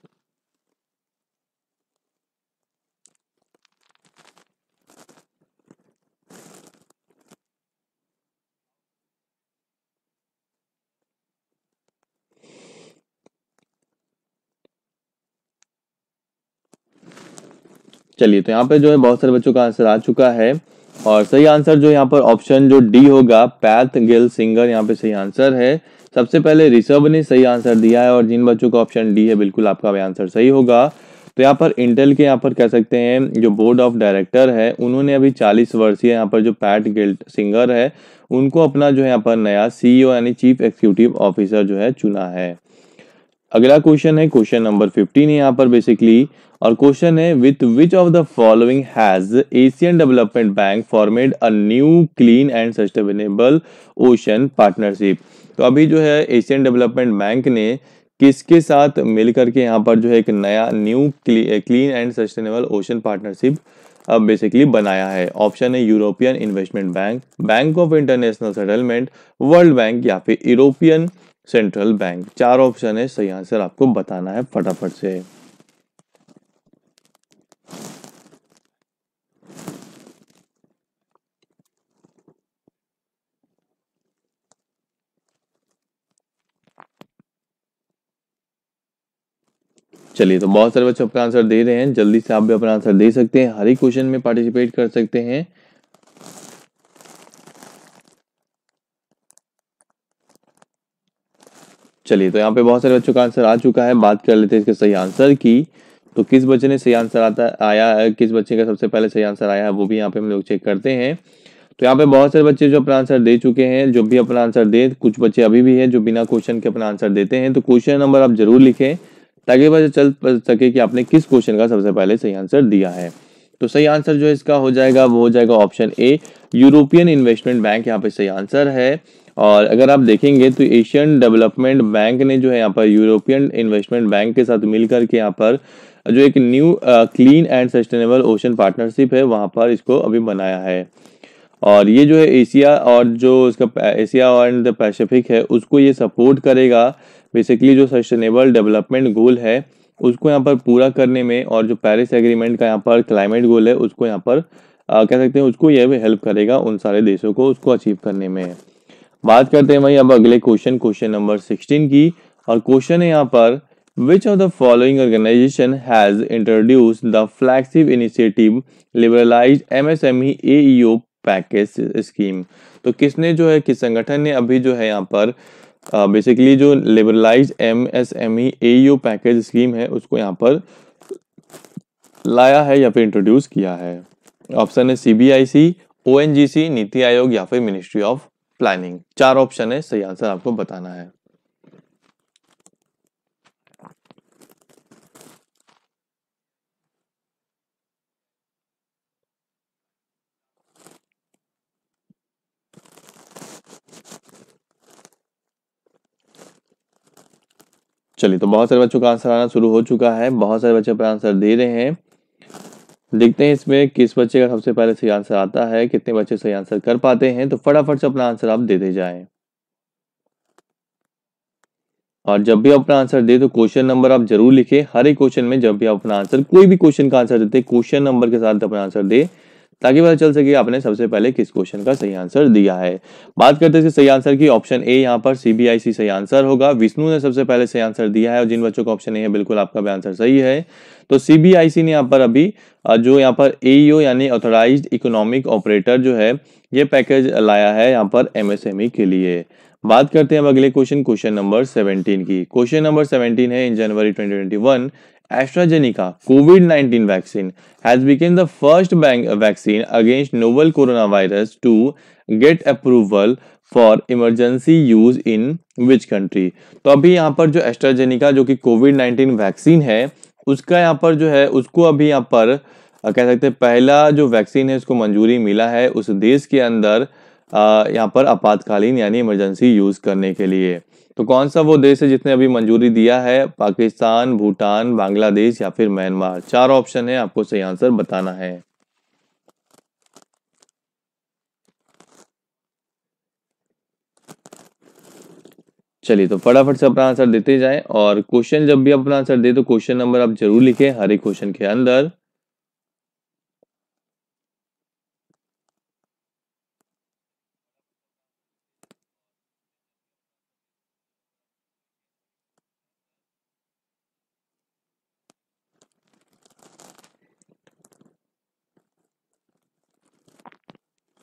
चलिए तो यहाँ पे जो है बहुत सारे बच्चों का आंसर आ चुका है और सही आंसर जो यहाँ पर ऑप्शन जो डी होगा पैथ गिल सिंगर यहाँ पे सही आंसर है सबसे पहले ऋषभ ने सही आंसर दिया है और जिन बच्चों का ऑप्शन डी है बिल्कुल आपका भी आंसर सही होगा तो यहाँ पर इंटेल के यहाँ पर कह सकते हैं जो बोर्ड ऑफ डायरेक्टर है उन्होंने अभी 40 वर्षीय यहाँ पर जो पैट गिल्ट सिंगर है उनको अपना जो है यहाँ पर नया सीईओ e यानी चीफ एग्जीक्यूटिव ऑफिसर जो है चुना है अगला क्वेश्चन है क्वेश्चन नंबर 15 है यहाँ पर बेसिकली और क्वेश्चन है with which of the following has Asian development bank formed a new clean and sustainable ocean partnership तो अभी जो है एशियन डेवलपमेंट बैंक ने किसके साथ मिलकर के यहाँ पर जो है एक नया new clean and sustainable ocean partnership अब बेसिकली बनाया है ऑप्शन है European investment bank bank of international settlement world bank या फिर यूरोपियन सेंट्रल बैंक चार ऑप्शन है सही आंसर आपको बताना है फटाफट से चलिए तो बहुत सारे बच्चे अपना आंसर दे रहे हैं जल्दी से आप भी अपना आंसर दे सकते हैं हर एक क्वेश्चन में पार्टिसिपेट कर सकते हैं चलिए तो यहाँ पे बहुत सारे बच्चों का आंसर आ चुका है बात कर लेते हैं इसके सही आंसर की तो किस बच्चे ने सही आंसर आता आया किस बच्चे का सबसे पहले सही आंसर आया है वो भी यहाँ पे हम लोग चेक करते हैं तो यहाँ पे बहुत सारे बच्चे जो अपना आंसर दे चुके हैं जो भी अपना आंसर दे कुछ बच्चे अभी भी हैं जो बिना क्वेश्चन के अपना आंसर देते हैं तो क्वेश्चन नंबर आप जरूर लिखें ताकि वह चल सके कि आपने किस क्वेश्चन का सबसे पहले सही आंसर दिया है तो सही आंसर जो इसका हो जाएगा वो हो जाएगा option A European investment bank यहाँ पे सही आंसर है और अगर आप देखेंगे तो एशियन डेवलपमेंट बैंक ने जो है यहाँ पर यूरोपियन इन्वेस्टमेंट बैंक के साथ मिल करके यहाँ पर जो एक new clean and sustainable ocean partnership है वहाँ पर इसको अभी बनाया है और ये जो है एशिया और जो इसका एशिया एंड द पैसिफिक है उसको ये सपोर्ट करेगा बेसिकली जो सस्टेनेबल डेवलपमेंट गोल है उसको यहाँ पर पूरा करने में और जो पेरिस एग्रीमेंट का यहाँ पर क्लाइमेट गोल है उसको यहाँ पर आ, uh, कह सकते हैं उसको यह भी हेल्प करेगा उन सारे देशों को उसको अचीव करने में बात करते हैं वही अब अगले क्वेश्चन क्वेश्चन नंबर 16 की और क्वेश्चन है यहाँ पर which of the following organisation has introduce the flagship initiative liberalise MSME AEO package scheme तो किसने जो है किस संगठन ने अभी जो है यहाँ पर बेसिकली जो liberalise M S M E a package scheme है उसको यहाँ पर लाया है या फिर इंट्रोड्यूस किया है ऑप्शन है C B I C O N G सी नीति आयोग या फिर मिनिस्ट्री ऑफ प्लानिंग चार ऑप्शन है सही आंसर आपको बताना है चलिए तो बहुत सारे बच्चों का आंसर आना शुरू हो चुका है बहुत सारे बच्चे अपना आंसर दे रहे हैं देखते हैं इसमें किस बच्चे का सबसे पहले सही आंसर आता है कितने बच्चे सही आंसर कर पाते हैं तो फटाफट से अपना आंसर आप देते जाएं और जब भी अपना आंसर दे तो क्वेश्चन नंबर आप जरूर लिखे हर एक क्वेश्चन में जब भी आप अपना आंसर कोई भी क्वेश्चन का आंसर देते क्वेश्चन नंबर के साथ अपना आंसर दे ताकि पता चल सके आपने सबसे पहले किस क्वेश्चन का सही आंसर दिया है बात करते हैं सही आंसर की ऑप्शन ए यहाँ पर सीबीआईसी सही आंसर होगा विष्णु ने सबसे पहले सही आंसर दिया है और जिन बच्चों का ऑप्शन ए है बिल्कुल आपका भी आंसर सही है तो सीबीआईसी ने यहाँ पर अभी जो यहाँ पर एईओ e यानी ऑथोराइज इकोनॉमिक ऑपरेटर जो है ये पैकेज लाया है यहाँ पर एमएसएमई e के लिए बात करते हैं अब अगले क्वेश्चन क्वेश्चन नंबर 17 की क्वेश्चन नंबर 17 है in January 2021 AstraZeneca COVID 19 vaccine has become the first vaccine against novel corona virus to get approval for emergency use in which country तो अभी यहाँ पर जो एस्ट्राजेनिका जो कि कोविड 19 वैक्सीन है उसका यहाँ पर जो है उसको अभी यहाँ पर कह सकते हैं पहला जो वैक्सीन है उसको मंजूरी मिला है उस देश के अंदर यहाँ पर आपातकालीन यानी इमरजेंसी यूज करने के लिए तो कौन सा वो देश है जिसने अभी मंजूरी दिया है पाकिस्तान भूटान बांग्लादेश या फिर म्यांमार चार ऑप्शन है आपको सही आंसर बताना है चलिए तो फटाफट से अपना आंसर देते जाएं और क्वेश्चन जब भी अपना आंसर दे तो क्वेश्चन नंबर आप जरूर लिखें हर एक क्वेश्चन के अंदर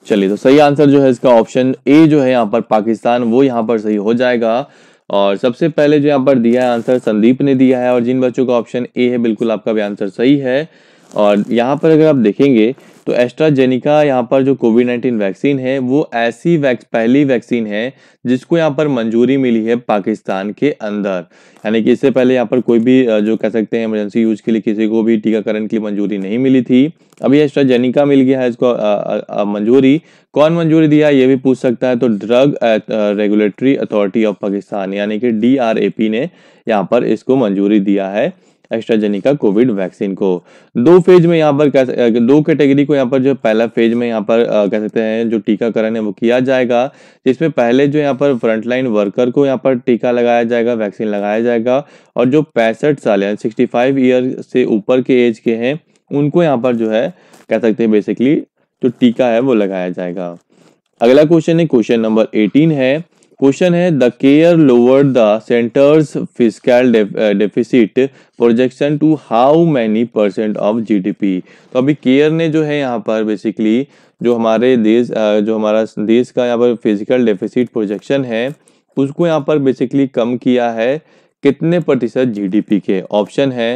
चलिए तो सही आंसर जो है इसका ऑप्शन ए जो है यहाँ पर पाकिस्तान वो यहाँ पर सही हो जाएगा और सबसे पहले जो यहाँ पर दिया है आंसर संदीप ने दिया है और जिन बच्चों का ऑप्शन ए है बिल्कुल आपका भी आंसर सही है और यहाँ पर अगर आप देखेंगे तो एस्ट्राजेनिका यहाँ पर जो कोविड नाइन्टीन वैक्सीन है वो ऐसी वैक्स पहली वैक्सीन है जिसको यहाँ पर मंजूरी मिली है पाकिस्तान के अंदर यानी कि इससे पहले यहाँ पर कोई भी जो कह सकते हैं इमरजेंसी यूज के लिए किसी को भी टीकाकरण की मंजूरी नहीं मिली थी अभी एस्ट्राजेनिका मिल गया है इसको मंजूरी कौन मंजूरी दिया ये भी पूछ सकता है तो drug regulatory authority of Pakistan यानी कि डी ने यहाँ पर इसको मंजूरी दिया है एस्ट्राजेनिका कोविड वैक्सीन को दो फेज में यहाँ पर कह दो कैटेगरी को यहाँ पर जो पहला फेज में यहाँ पर कह सकते हैं जो टीकाकरण है वो किया जाएगा जिसमें पहले जो यहाँ पर फ्रंटलाइन वर्कर को यहाँ पर टीका लगाया जाएगा वैक्सीन लगाया जाएगा और जो पैंसठ साल यानी सिक्सटी फाइव ईयर से ऊपर के एज के हैं उनको यहाँ पर जो है कह सकते हैं बेसिकली जो टीका है वो लगाया जाएगा अगला क्वेश्चन है क्वेश्चन नंबर एटीन है क्वेश्चन है the CARE lower the centre's fiscal deficit projection to how many percent of GDP तो अभी केयर ने जो है यहाँ पर बेसिकली जो हमारे देश जो हमारा देश का यहाँ पर फिजिकल डेफिसिट प्रोजेक्शन है उसको यहाँ पर बेसिकली कम किया है कितने प्रतिशत जीडीपी के ऑप्शन है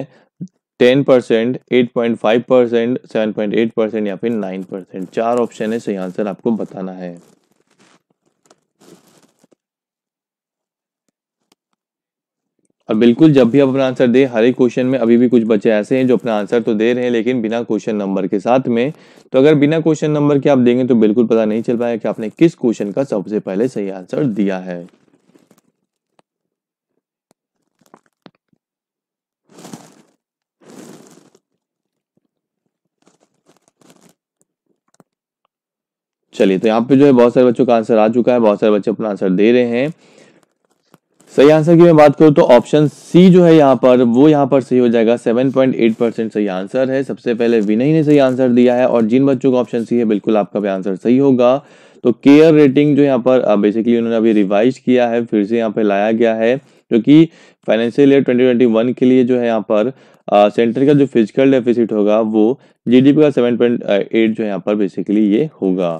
ten percent eight point five percent seven point eight percent या फिर नाइन परसेंट चार ऑप्शन है सही आंसर आपको बताना है और बिल्कुल जब भी आप अपना आंसर दें हर एक क्वेश्चन में अभी भी कुछ बच्चे ऐसे हैं जो अपना आंसर तो दे रहे हैं लेकिन बिना क्वेश्चन नंबर के साथ में तो अगर बिना क्वेश्चन नंबर के आप देंगे तो बिल्कुल पता नहीं चल पाएगा कि आपने किस क्वेश्चन का सबसे पहले सही आंसर दिया है चलिए तो यहाँ पे जो है बहुत सारे बच्चों का आंसर आ चुका है बहुत सारे बच्चे अपना आंसर दे रहे हैं सही आंसर की मैं बात करूं तो ऑप्शन सी जो है यहाँ पर वो यहाँ पर सही हो जाएगा 7.8 परसेंट सही आंसर है सबसे पहले विनय ने सही आंसर दिया है और जिन बच्चों का ऑप्शन सी है बिल्कुल आपका भी आंसर सही होगा तो केयर रेटिंग जो यहाँ पर बेसिकली उन्होंने अभी रिवाइज किया है फिर से यहाँ पर लाया गया है क्योंकि फाइनेंशियल ईयर 2021 के लिए जो है यहाँ पर आ, सेंटर का जो फिजिकल डेफिसिट होगा वो जीडीपी का 7.8 जो है यहाँ पर बेसिकली ये होगा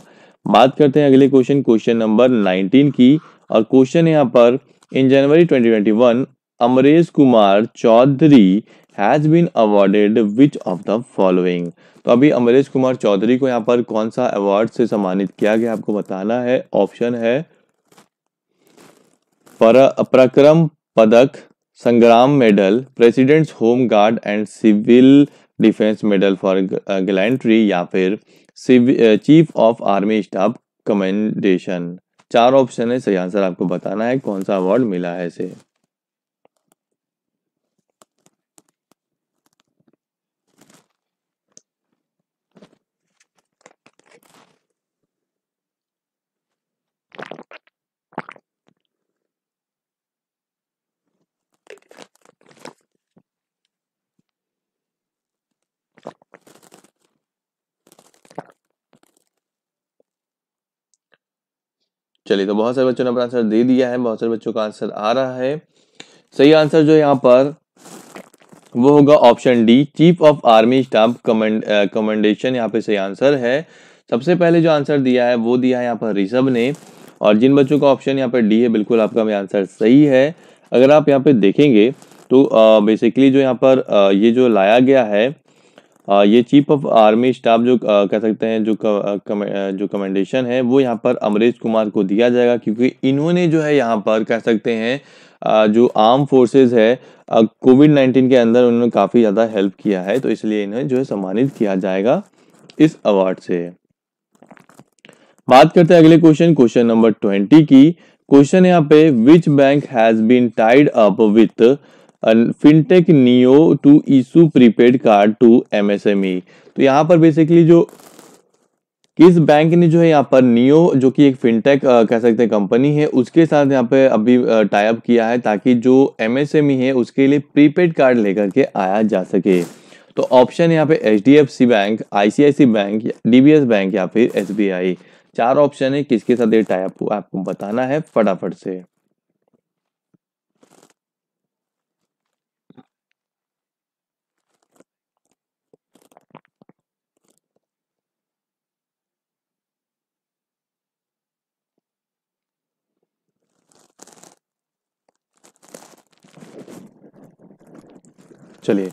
बात करते हैं अगले क्वेश्चन क्वेश्चन नंबर 19 की और क्वेश्चन यहाँ पर In January 2021, Amresh Kumar Chaudhary has been awarded which of the following तो अभी अमरेश कुमार चौधरी को यहाँ पर कौन सा अवार्ड से सम्मानित किया गया आपको बताना है ऑप्शन है Parakram Padak Sangram medal president's home guard and civil defence medal for gallantry या फिर chief of army staff commendation चार ऑप्शन है सही आंसर आपको बताना है कौन सा अवार्ड मिला है इसे चलिए तो बहुत सारे बच्चों ने अपना आंसर दे दिया है बहुत सारे बच्चों का आंसर आ रहा है सही आंसर जो यहाँ पर वो होगा option D chief of army staff command commendation यहाँ पे सही आंसर है सबसे पहले जो आंसर दिया है वो दिया है यहाँ पर ऋषभ ने और जिन बच्चों का ऑप्शन यहाँ पर डी है बिल्कुल आपका भी आंसर सही है अगर आप यहाँ पे देखेंगे तो बेसिकली जो यहाँ पर आ, ये जो लाया गया है ये चीफ ऑफ आर्मी स्टाफ जो आ, कह सकते हैं जो कम, जो कमेंडेशन है वो यहाँ पर अमरीश कुमार को दिया जाएगा क्योंकि इन्होंने जो है यहाँ पर कह सकते हैं जो आर्म फोर्सेस है कोविड नाइन्टीन के अंदर उन्होंने काफ़ी ज़्यादा हेल्प किया है तो इसलिए इन्हें जो है सम्मानित किया जाएगा इस अवार्ड से बात करते हैं अगले क्वेश्चन क्वेश्चन नंबर ट्वेंटी की क्वेश्चन यहाँ पे which bank has been tied up with fintech Niyo to issue prepaid card to MSME तो यहाँ पर बेसिकली जो किस बैंक ने जो है यहाँ पर नियो जो कि एक फिनटेक कह सकते हैं कंपनी है उसके साथ यहाँ पे अभी टाइप किया है ताकि जो एमएसएमई e है उसके लिए प्रीपेड कार्ड लेकर के आया जा सके तो ऑप्शन यहाँ पे H D F C bank ICIC bank D B S bank या फिर एस बी आई चार ऑप्शन है किसके साथ ये टाइप हुआ आपको बताना है फटाफट से चलिए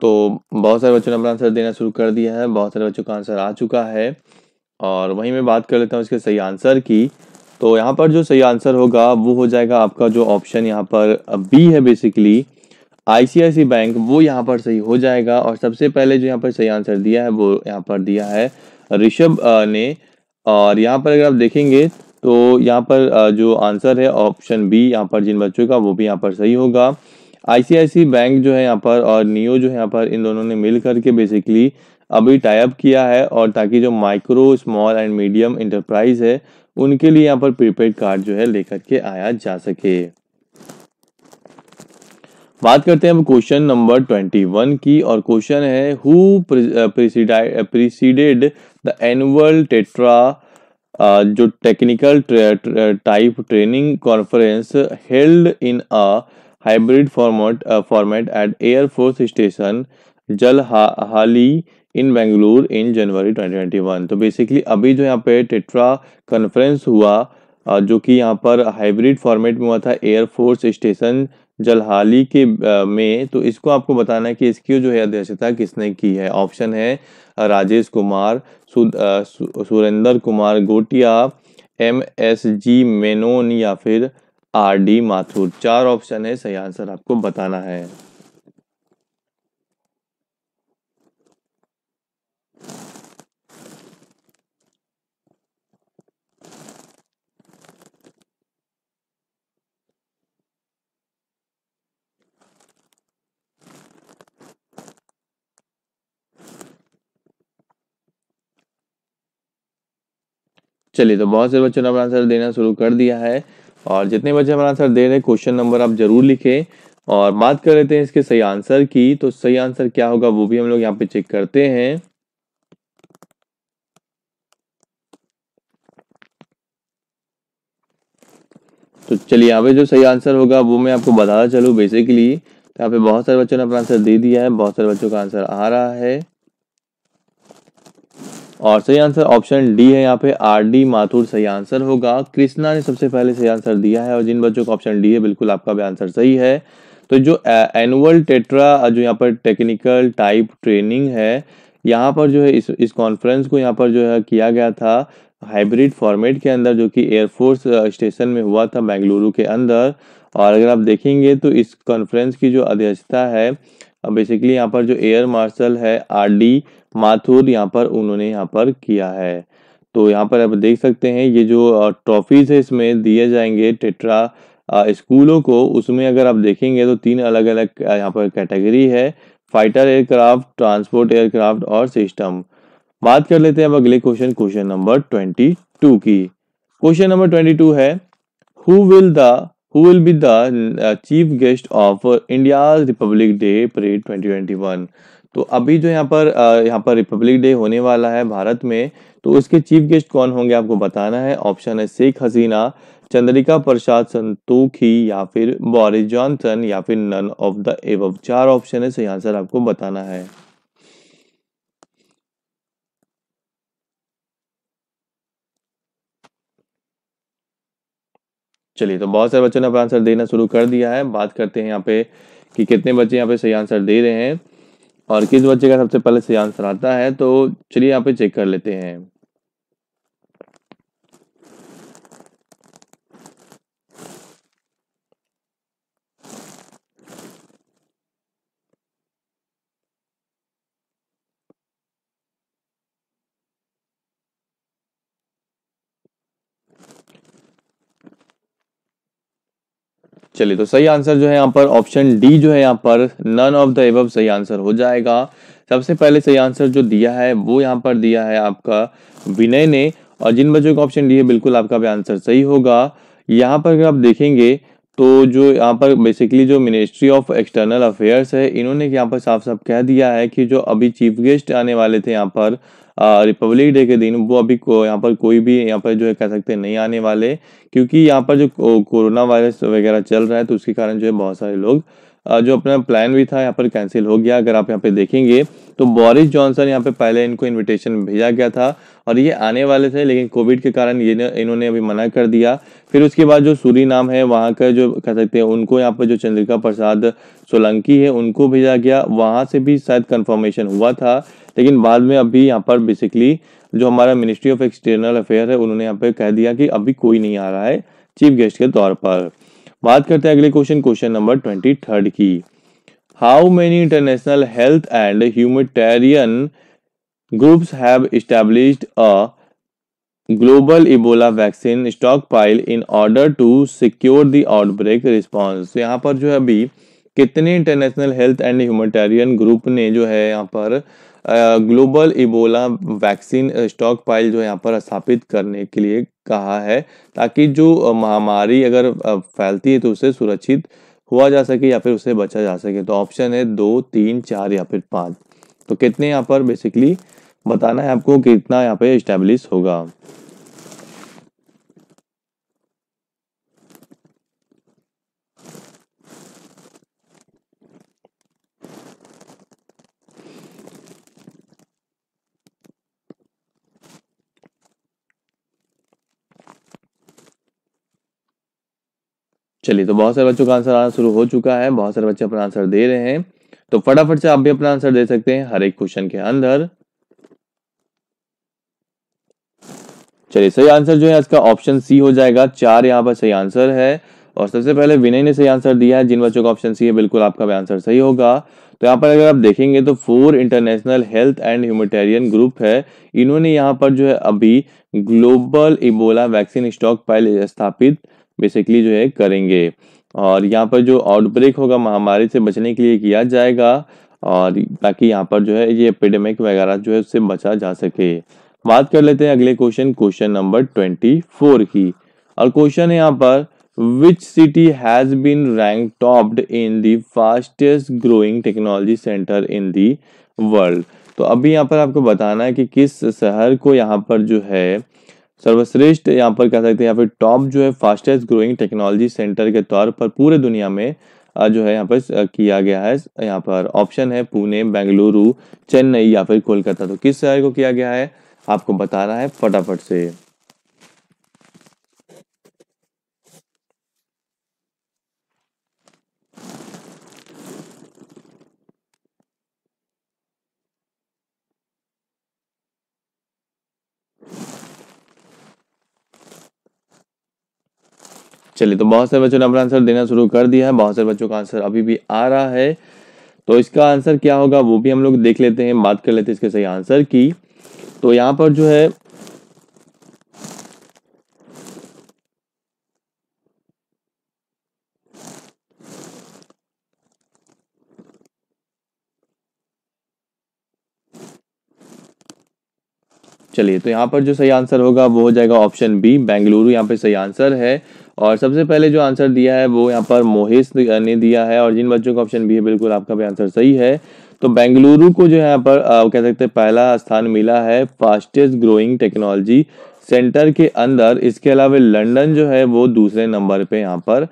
तो बहुत सारे बच्चों ने अपना आंसर देना शुरू कर दिया है बहुत सारे बच्चों का आंसर आ चुका है और वहीं मैं बात कर लेता हूँ इसके सही आंसर की तो यहाँ पर जो सही आंसर होगा वो हो जाएगा आपका जो ऑप्शन यहाँ पर बी है बेसिकली आईसीआईसी बैंक वो यहाँ पर सही हो जाएगा और सबसे पहले जो यहाँ पर सही आंसर दिया है वो यहाँ पर दिया है ऋषभ ने और यहाँ पर अगर आप देखेंगे तो यहाँ पर जो आंसर है ऑप्शन बी यहाँ पर जिन बच्चों का वो भी यहाँ पर सही होगा आईसीआईसी बैंक जो है यहाँ पर और नियो जो है यहाँ पर इन दोनों ने मिल करके बेसिकली अभी टाइप किया है और ताकि जो micro small and medium enterprise है उनके लिए यहाँ पर प्रीपेड कार्ड जो है लेकर के आया जा सके बात करते हैं अब क्वेश्चन नंबर ट्वेंटी वन की और क्वेश्चन है who preceded the annual TETTRA जो technical type training conference held in a hybrid format format at at station जल Station हाली इन बेंगलुर इन जनवरी 2021 तो बेसिकली अभी जो यहाँ पे टेट्रा कॉन्फ्रेंस हुआ uh, जो कि यहाँ पर हाइब्रिड फॉर्मेट में हुआ था एयरफोर्स स्टेशन जलहाली के uh, में तो इसको आपको बताना है कि इसकी जो है अध्यक्षता किसने की है ऑप्शन है uh, Rajesh Kumar Surendra Kumar Gotia M S G Menon या फिर आर डी माथुर चार ऑप्शन है सही आंसर आपको बताना है चलिए तो बहुत से बच्चों ने अपना आंसर देना शुरू कर दिया है और जितने बच्चे हमारा आंसर दे रहे क्वेश्चन नंबर आप जरूर लिखें और बात कर लेते हैं इसके सही आंसर की तो सही आंसर क्या होगा वो भी हम लोग यहाँ पे चेक करते हैं तो चलिए यहाँ पे जो सही आंसर होगा वो मैं आपको बताता चलू बेसिकली तो यहाँ पे बहुत सारे बच्चों ने अपना आंसर दे दिया है बहुत सारे बच्चों का आंसर आ रहा है और सही आंसर ऑप्शन डी है यहाँ पे आर डी माथुर सही आंसर होगा कृष्णा ने सबसे पहले सही आंसर दिया है और जिन बच्चों का ऑप्शन डी है बिल्कुल आपका भी आंसर सही है तो जो एनुअल टेट्रा जो यहाँ पर टेक्निकल टाइप ट्रेनिंग है यहाँ पर जो है इस इस कॉन्फ्रेंस को यहाँ पर जो है किया गया था हाइब्रिड फॉर्मेट के अंदर जो कि एयरफोर्स स्टेशन में हुआ था बेंगलुरु के अंदर और अगर आप देखेंगे तो इस कॉन्फ्रेंस की जो अध्यक्षता है बेसिकली यहाँ पर जो एयर मार्शल है आर डी माथुर यहाँ पर उन्होंने यहाँ पर किया है तो यहाँ पर आप देख सकते हैं ये जो ट्रॉफीज है इसमें दिए जाएंगे टेट्रा स्कूलों को उसमें अगर आप देखेंगे तो तीन अलग अलग यहाँ पर कैटेगरी है फाइटर एयरक्राफ्ट ट्रांसपोर्ट एयरक्राफ्ट और सिस्टम बात कर लेते हैं अब अगले question question number twenty two की क्वेश्चन नंबर ट्वेंटी टू है who will the who will be the chief guest of India republic day parade twenty twenty one तो अभी जो यहाँ पर यहाँ पर रिपब्लिक डे होने वाला है भारत में तो उसके चीफ गेस्ट कौन होंगे आपको बताना है ऑप्शन है शेख हसीना चंद्रिका प्रसाद संतोखी या फिर बोरिस जॉनसन या फिर नन ऑफ द एव चार ऑप्शन है सही आंसर आपको बताना है चलिए तो बहुत सारे बच्चों ने अपना आंसर देना शुरू कर दिया है बात करते हैं यहाँ पे कि कितने बच्चे यहाँ पे सही आंसर दे रहे हैं और किस बच्चे का सबसे पहले सही आंसर आता है तो चलिए यहाँ पे चेक कर लेते हैं चलिए तो सही आंसर जो है यहाँ पर ऑप्शन डी जो है यहाँ पर नन ऑफ द एबव सही आंसर हो जाएगा सबसे पहले सही आंसर जो दिया है वो यहाँ पर दिया है आपका विनय ने और जिन बच्चों का ऑप्शन डी है बिल्कुल आपका भी आंसर सही होगा यहाँ पर अगर आप देखेंगे तो जो यहाँ पर बेसिकली जो मिनिस्ट्री ऑफ एक्सटर्नल अफेयर्स है इन्होंने यहाँ पर साफ साफ कह दिया है कि जो अभी चीफ गेस्ट आने वाले थे यहाँ पर रिपब्लिक डे के दिन वो अभी यहाँ पर कोई भी यहाँ पर जो है कह सकते हैं नहीं आने वाले क्योंकि यहाँ पर जो कोरोना वायरस वगैरह चल रहा है तो उसके कारण जो है बहुत सारे लोग जो अपना प्लान भी था यहाँ पर कैंसिल हो गया अगर आप यहाँ पे देखेंगे तो बोरिस जॉनसन यहाँ पे पहले इनको इनविटेशन भेजा गया था और ये आने वाले थे लेकिन कोविड के कारण ये इन्होंने अभी मना कर दिया फिर उसके बाद जो सूरी नाम है वहाँ का जो कह सकते हैं उनको यहाँ पर जो चंद्रिका प्रसाद सोलंकी है उनको भेजा गया वहाँ से भी शायद कन्फर्मेशन हुआ था लेकिन बाद में अभी यहाँ पर बेसिकली जो हमारा मिनिस्ट्री ऑफ एक्सटर्नल अफेयर है उन्होंने यहाँ पर कह दिया कि अभी कोई नहीं आ रहा है चीफ गेस्ट के तौर पर बात करते हैं अगले question question number twenty third की how many international health and humanitarian groups have established a global ebola vaccine stockpile in order to secure the outbreak response तो यहाँ पर जो है अभी कितने international health and humanitarian group ने जो है यहाँ पर global Ebola vaccine stockpile जो यहाँ पर स्थापित करने के लिए कहा है ताकि जो महामारी अगर फैलती है तो उसे सुरक्षित हुआ जा सके या फिर उसे बचा जा सके तो ऑप्शन है दो तीन चार या फिर पाँच तो कितने यहाँ पर बेसिकली बताना है आपको कितना यहाँ पे इस्टेब्लिश होगा चलिए तो बहुत सारे बच्चों का आंसर आना शुरू हो चुका है बहुत सारे बच्चे अपना आंसर दे रहे हैं तो फटाफट से आप भी अपना आंसर दे सकते हैं हर एक क्वेश्चन के अंदर चलिए सही आंसर जो है इसका ऑप्शन सी हो जाएगा चार यहाँ पर सही आंसर है और सबसे पहले विनय ने सही आंसर दिया है जिन बच्चों का ऑप्शन सी है बिल्कुल आपका भी आंसर सही होगा तो यहाँ पर अगर आप देखेंगे तो four international health and humanitarian group है इन्होंने यहाँ पर जो है अभी global Ebola vaccine stockpile स्थापित बेसिकली जो है करेंगे और यहाँ पर जो आउटब्रेक होगा महामारी से बचने के लिए किया जाएगा और ताकि यहाँ पर जो है ये एपिडेमिक वगैरह जो है उससे बचा जा सके बात कर लेते हैं अगले question question number twenty four की और क्वेश्चन है यहाँ पर which city has been rank topped in the fastest growing technology centre in the world तो अभी यहाँ पर आपको बताना है कि किस शहर को यहाँ पर जो है सर्वश्रेष्ठ यहाँ पर कह सकते हैं या फिर टॉप जो है फास्टेस्ट ग्रोइंग टेक्नोलॉजी सेंटर के तौर पर पूरे दुनिया में जो है यहाँ पर किया गया है यहाँ पर ऑप्शन है पुणे बेंगलुरु चेन्नई या फिर कोलकाता तो किस शहर को किया गया है आपको बताना है फटाफट से चलिए तो बहुत सारे बच्चों ने अपना आंसर देना शुरू कर दिया है बहुत सारे बच्चों का आंसर अभी भी आ रहा है तो इसका आंसर क्या होगा वो भी हम लोग देख लेते हैं बात कर लेते हैं इसके सही आंसर की तो यहाँ पर जो है चलिए तो यहाँ पर जो सही आंसर होगा वो हो जाएगा ऑप्शन बी बेंगलुरु यहाँ पे सही आंसर है और सबसे पहले जो आंसर दिया है वो यहाँ पर मोहिस ने दिया है और जिन बच्चों का ऑप्शन बी है बिल्कुल आपका भी आंसर सही है तो बेंगलुरु को जो है यहाँ पर आ, कह सकते हैं पहला स्थान मिला है फास्टेस्ट ग्रोइंग टेक्नोलॉजी सेंटर के अंदर इसके अलावा लंदन जो है वो दूसरे नंबर पे यहाँ पर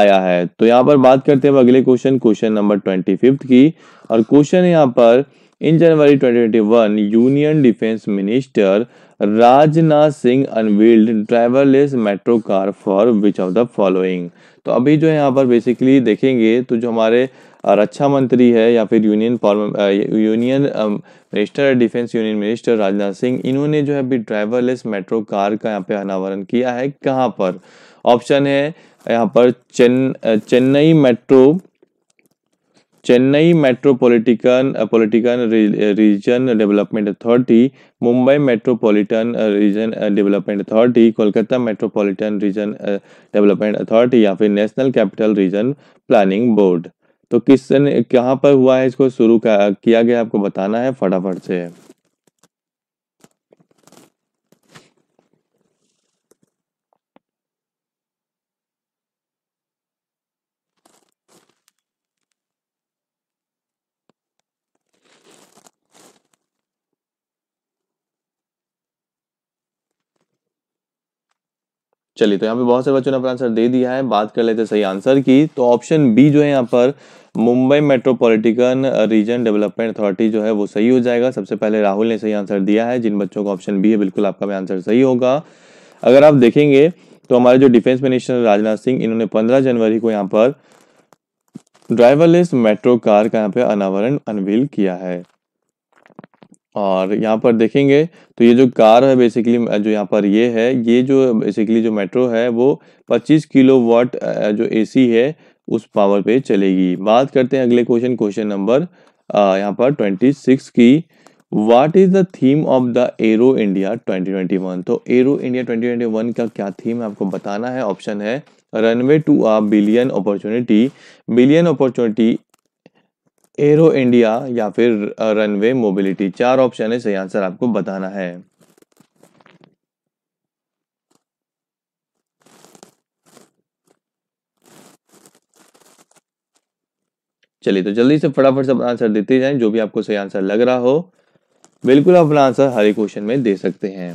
आया है तो यहाँ पर बात करते हैं अगले question question number twenty fifth की और क्वेश्चन यहाँ पर in January twenty twenty one union defence minister Rajnath Singh unveiled driverless metro car for which of the following तो अभी जो है यहाँ पर बेसिकली देखेंगे तो जो हमारे रक्षा मंत्री है या फिर union union minister defence union minister Rajnath Singh इन्होंने जो है अभी ड्राइवरलेस मेट्रो कार का यहाँ पे अनावरण किया है कहाँ पर ऑप्शन है यहाँ पर Chen Chennai metro Chennai metropolitan political region development authority Mumbai metropolitan region development authority Kolkata metropolitan region development authority या फिर national capital region planning board तो किस कहाँ पर हुआ है इसको शुरू किया गया आपको बताना है फटाफट से चलिए तो यहाँ पे बहुत से बच्चों ने अपना आंसर दे दिया है बात कर लेते सही आंसर की तो ऑप्शन बी जो है यहाँ पर Mumbai metropolitan region development authority जो है वो सही हो जाएगा सबसे पहले राहुल ने सही आंसर दिया है जिन बच्चों का ऑप्शन बी है बिल्कुल आपका भी आंसर सही होगा अगर आप देखेंगे तो हमारे जो डिफेंस मिनिस्टर राजनाथ सिंह इन्होंने पंद्रह जनवरी को यहाँ पर ड्राइवरलेस मेट्रो कार का यहाँ पे अनावरण अनवील किया है और यहाँ पर देखेंगे तो ये जो कार है बेसिकली जो यहाँ पर ये है ये जो बेसिकली जो मेट्रो है वो 25 किलो वाट जो एसी है उस पावर पे चलेगी बात करते हैं अगले क्वेश्चन क्वेश्चन नंबर यहाँ पर 26 की what is the theme of the Aero India 2021 तो एरो इंडिया 2021 का क्या थीम है आपको बताना है ऑप्शन है runway to a billion opportunity billion opportunity Aero India या फिर रनवे मोबिलिटी चार ऑप्शन है सही आंसर आपको बताना है चलिए तो जल्दी से फटाफट से अपना आंसर देते जाएं जो भी आपको सही आंसर लग रहा हो बिल्कुल अपना आंसर हर एक क्वेश्चन में दे सकते हैं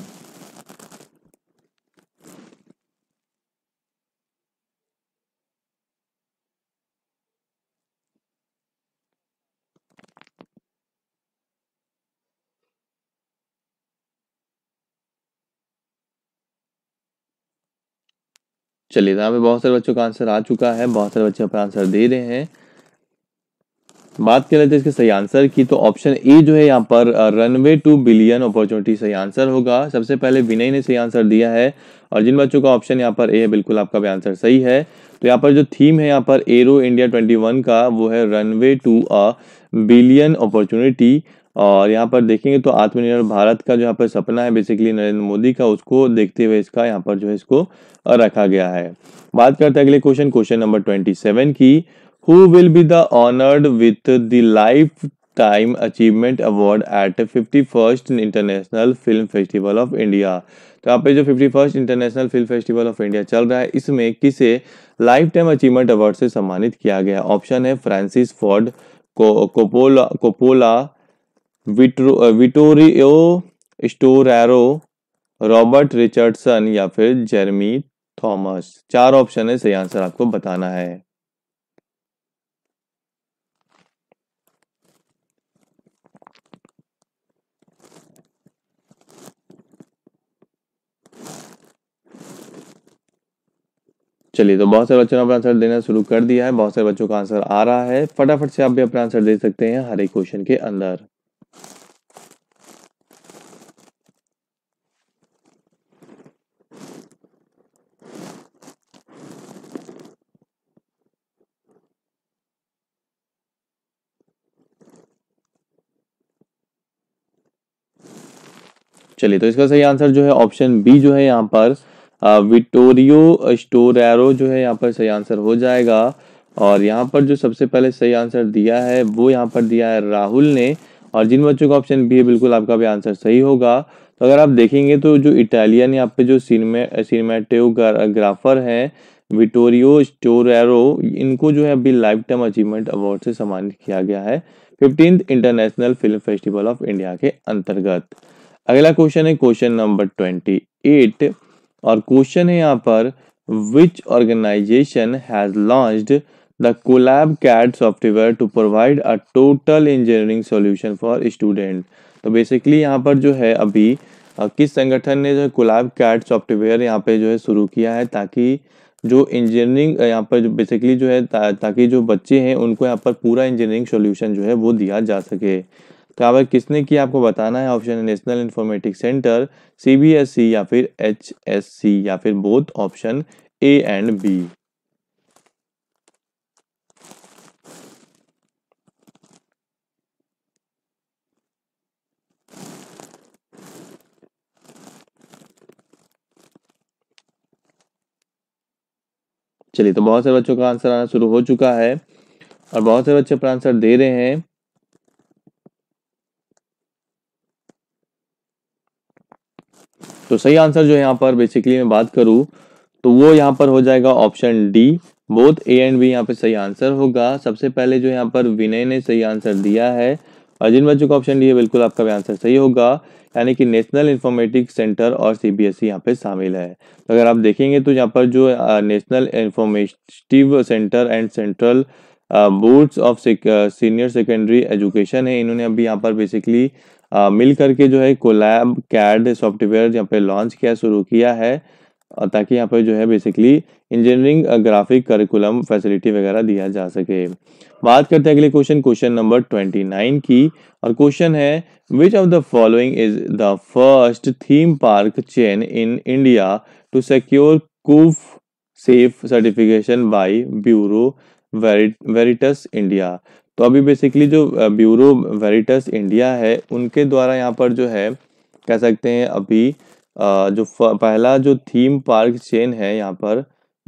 चलिए यहाँ पे बहुत सारे बच्चों का आंसर आ चुका है बहुत सारे बच्चे अपना आंसर दे रहे हैं बात कर लेते हैं इसके सही आंसर की तो ऑप्शन ए जो है यहाँ पर रनवे टू बिलियन अपॉर्चुनिटी सही आंसर होगा सबसे पहले विनय ने सही आंसर दिया है और जिन बच्चों का ऑप्शन यहाँ पर ए है बिल्कुल आपका भी आंसर सही है तो यहाँ पर जो थीम है यहाँ पर एरो इंडिया ट्वेंटी का वो है runway to a billion opportunity और यहाँ पर देखेंगे तो आत्मनिर्भर भारत का जो यहाँ पर सपना है बेसिकली नरेंद्र मोदी का उसको देखते हुए इसका यहाँ पर जो है इसको रखा गया है बात करते हैं अगले question question number twenty seven की who will be the honoured with the lifetime achievement award at fifty first international film festival of India तो यहाँ पे जो fifty first international film festival of India चल रहा है इसमें किसे लाइफ टाइम अचीवमेंट अवार्ड से सम्मानित किया गया ऑप्शन है फ्रांसिस फोर्ड को, Coppola Coppola Vittorio Storaro Robert Richardson या फिर जेरमी थॉमस चार ऑप्शन है सही आंसर आपको बताना है चलिए तो बहुत सारे बच्चों ने अपना आंसर देना शुरू कर दिया है बहुत सारे बच्चों का आंसर आ रहा है फटाफट से आप भी अपना आंसर दे सकते हैं हर एक क्वेश्चन के अंदर चलिए तो इसका सही आंसर जो है ऑप्शन बी जो है यहाँ पर विटोरियो स्टोरेरो जो है यहाँ पर सही आंसर हो जाएगा और यहाँ पर जो सबसे पहले सही आंसर दिया है वो यहाँ पर दिया है राहुल ने और जिन बच्चों का ऑप्शन बी है बिल्कुल आपका भी आंसर सही होगा तो अगर आप देखेंगे तो जो इटालियन यहाँ पे जो सिनेमे सिनेमाटोग्राफर हैं विटोरियो स्टोरेरो इनको जो है अभी लाइफ टाइम अचीवमेंट अवार्ड से सम्मानित किया गया है fifteenth international film festival of India के अंतर्गत अगला क्वेश्चन है क्वेश्चन नंबर ट्वेंटी एट और क्वेश्चन है यहाँ पर which organisation has launch the collab CAD software to provide a total engineering solution for student तो बेसिकली यहाँ पर जो है अभी किस संगठन ने जो है कोलैब कैड सॉफ्टवेयर यहाँ पे जो है शुरू किया है ताकि जो इंजीनियरिंग यहाँ पर जो बेसिकली जो है ता, ताकि जो बच्चे हैं उनको यहाँ पर पूरा इंजीनियरिंग सॉल्यूशन जो है वो दिया जा सके तो यहाँ पर किसने किया आपको बताना है ऑप्शन है नेशनल इन्फॉर्मेटिक सेंटर सीबीएसई या फिर एच या फिर both option A and B चलिए तो बहुत सारे बच्चों का आंसर आना शुरू हो चुका है और बहुत सारे बच्चे अपना आंसर दे रहे हैं तो सही आंसर जो यहाँ पर बेसिकली मैं बात करूँ तो वो यहाँ पर हो जाएगा option D both A and B यहाँ पे सही आंसर होगा सबसे पहले जो यहाँ पर विनय ने सही आंसर दिया है और जिन बच्चों का ऑप्शन डी है बिल्कुल आपका भी आंसर सही होगा यानी कि नेशनल इन्फॉर्मेटिक्स सेंटर और सी बी एस ई यहाँ पे शामिल है तो अगर आप देखेंगे तो यहाँ पर जो national informative centre and central boards of senior secondary education है इन्होंने अभी यहाँ पर बेसिकली मिल करके जो है कोलैब कैड सॉफ्टवेयर यहाँ पे लॉन्च किया शुरू किया है ताकि यहाँ पर जो है basically engineering graphic curriculum facility वगैरह दिया जा सके बात करते हैं अगले question question number twenty nine की और क्वेश्चन है which of the following is the first theme park chain in India to secure कूफ safe certification by Bureau Veritas India तो अभी बेसिकली जो ब्यूरो वेरिटस इंडिया है उनके द्वारा यहाँ पर जो है कह सकते हैं अभी जो पहला जो थीम पार्क चेन है यहाँ पर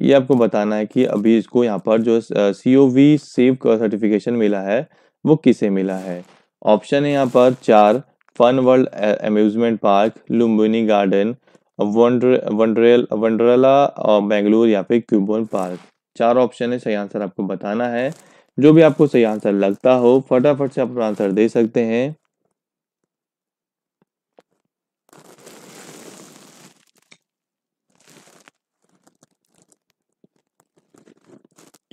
ये आपको बताना है कि अभी इसको यहाँ पर जो C O V safe certification मिला है वो किसे मिला है ऑप्शन है यहाँ पर चार fun world amusement park Lumbini garden wonder Wonderla Wonderla Bengaluru या फिर क्यूबोन पार्क चार ऑप्शन है सही आंसर आपको बताना है जो भी आपको सही आंसर लगता हो फटाफट से आप अपना आंसर दे सकते हैं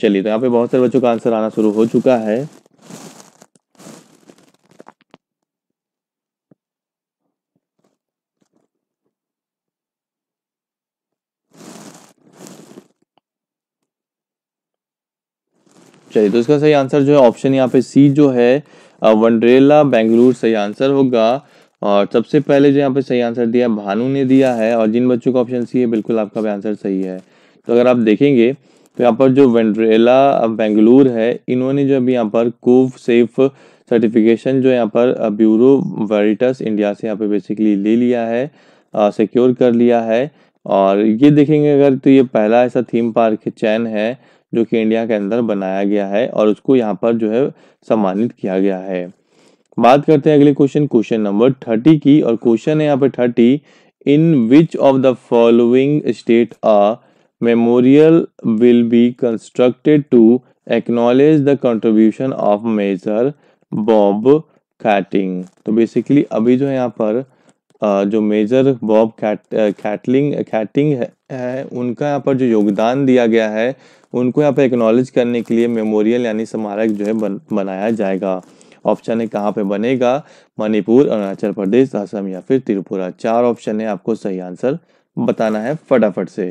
चलिए तो यहाँ पे बहुत सारे बच्चों का आंसर आना शुरू हो चुका है चलिए तो इसका सही आंसर जो है ऑप्शन यहाँ पे सी जो है वनड्रेला बेंगलुरु सही आंसर होगा और सबसे पहले जो यहाँ पे सही आंसर दिया भानु ने दिया है और जिन बच्चों का ऑप्शन सी है बिल्कुल आपका भी आंसर सही है तो अगर आप देखेंगे तो यहाँ पर जो वेंड्रेला बेंगलुर है इन्होंने जो अभी यहाँ पर कोव सेफ सर्टिफिकेशन जो यहाँ पर ब्यूरो वेरिटस इंडिया से यहाँ पे बेसिकली ले लिया है सिक्योर कर लिया है और ये देखेंगे अगर तो ये पहला ऐसा थीम पार्क चैन है जो कि इंडिया के अंदर बनाया गया है और उसको यहाँ पर जो है सम्मानित किया गया है बात करते हैं अगले क्वेश्चन क्वेश्चन नंबर थर्टी की और क्वेश्चन है यहाँ पे thirty in which of the following state a memorial will be constructed to acknowledge the contribution of major Bob Khathing तो बेसिकली अभी जो है यहाँ पर जो मेजर बॉब कैट कैटलिंग कैटिंग है, उनका यहाँ पर जो योगदान दिया गया है उनको यहाँ पर एक्नॉलेज करने के लिए मेमोरियल यानी स्मारक जो है बन, बनाया जाएगा ऑप्शन है कहाँ पे बनेगा मणिपुर अरुणाचल प्रदेश असम या फिर त्रिपुरा चार ऑप्शन है आपको सही आंसर बताना है फटाफट से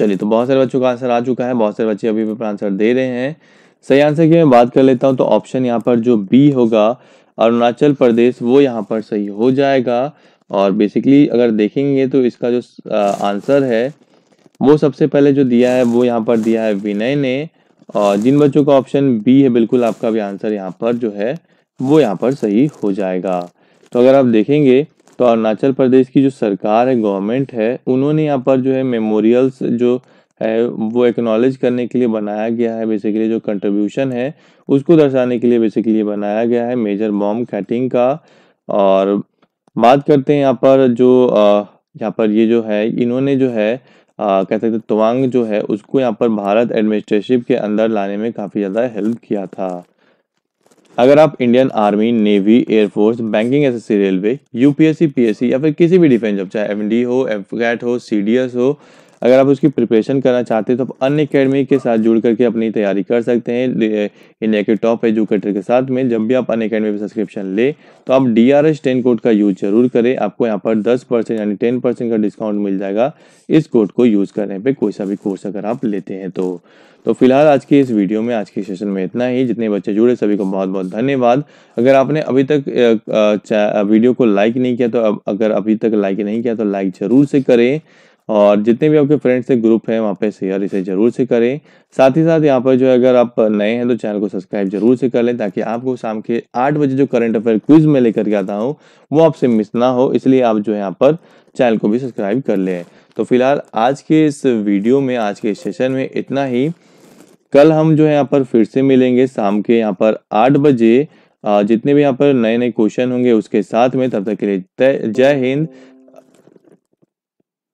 चलिए तो बहुत सारे बच्चों का आंसर आ चुका है बहुत सारे बच्चे अभी अपना आंसर दे रहे हैं सही आंसर की मैं बात कर लेता हूँ तो ऑप्शन यहाँ पर जो बी होगा अरुणाचल प्रदेश वो यहाँ पर सही हो जाएगा और बेसिकली अगर देखेंगे तो इसका जो आंसर है वो सबसे पहले जो दिया है वो यहाँ पर दिया है विनय ने और जिन बच्चों का ऑप्शन बी है बिल्कुल आपका भी आंसर यहाँ पर जो है वो यहाँ पर सही हो जाएगा तो अगर आप देखेंगे तो अरुणाचल प्रदेश की जो सरकार है गवर्नमेंट है उन्होंने यहाँ पर जो है मेमोरियल्स जो है वो एक्नॉलेज करने के लिए बनाया गया है बेसिकली जो कंट्रीब्यूशन है उसको दर्शाने के लिए बेसिकली बनाया गया है मेजर बॉम कैटिंग का और बात करते हैं यहाँ पर जो यहाँ पर ये जो है इन्होंने जो है आ, कह सकते तवांग जो है उसको यहाँ पर भारत एडमिनिस्ट्रेशन के अंदर लाने में काफ़ी ज़्यादा हेल्प किया था अगर आप Indian army navy air force banking S railway UPSC PSC या फिर किसी भी डिफेंस जॉब चाहे एम हो एफ हो सी हो अगर आप उसकी प्रिपरेशन करना चाहते हैं तो आप अन अकेडमी के साथ जुड़ करके अपनी तैयारी कर सकते हैं इंडिया के टॉप एजुकेटर के साथ में जब भी आप अन अकेडमी पर सब्सक्रिप्शन ले तो आप D R S ten code का यूज जरूर करें आपको यहाँ पर दस परसेंट यानी टेन परसेंट का डिस्काउंट मिल जाएगा इस कोड को यूज करने पर कोई सा भी कोर्स अगर आप लेते हैं तो तो फिलहाल आज की इस वीडियो में आज के सेशन में इतना ही जितने बच्चे जुड़े सभी को बहुत बहुत धन्यवाद अगर आपने अभी तक वीडियो को लाइक नहीं किया तो अगर अभी तक लाइक नहीं किया तो लाइक जरूर से करें और जितने भी आपके फ्रेंड्स के ग्रुप हैं वहाँ पे शेयर इसे जरूर से करें साथ ही साथ यहाँ पर जो है अगर आप नए हैं तो चैनल को सब्सक्राइब जरूर से कर लें ताकि आपको शाम के आठ बजे जो करंट अफेयर क्विज में लेकर के आता हूँ वो आपसे मिस ना हो इसलिए आप जो है यहाँ पर चैनल को भी सब्सक्राइब कर लें तो फिलहाल आज के इस वीडियो में आज के सेशन में इतना ही कल हम जो है यहाँ पर फिर से मिलेंगे शाम के यहाँ पर आठ बजे जितने भी यहाँ पर नए नए क्वेश्चन होंगे उसके साथ में तब तक के लिए जय हिंद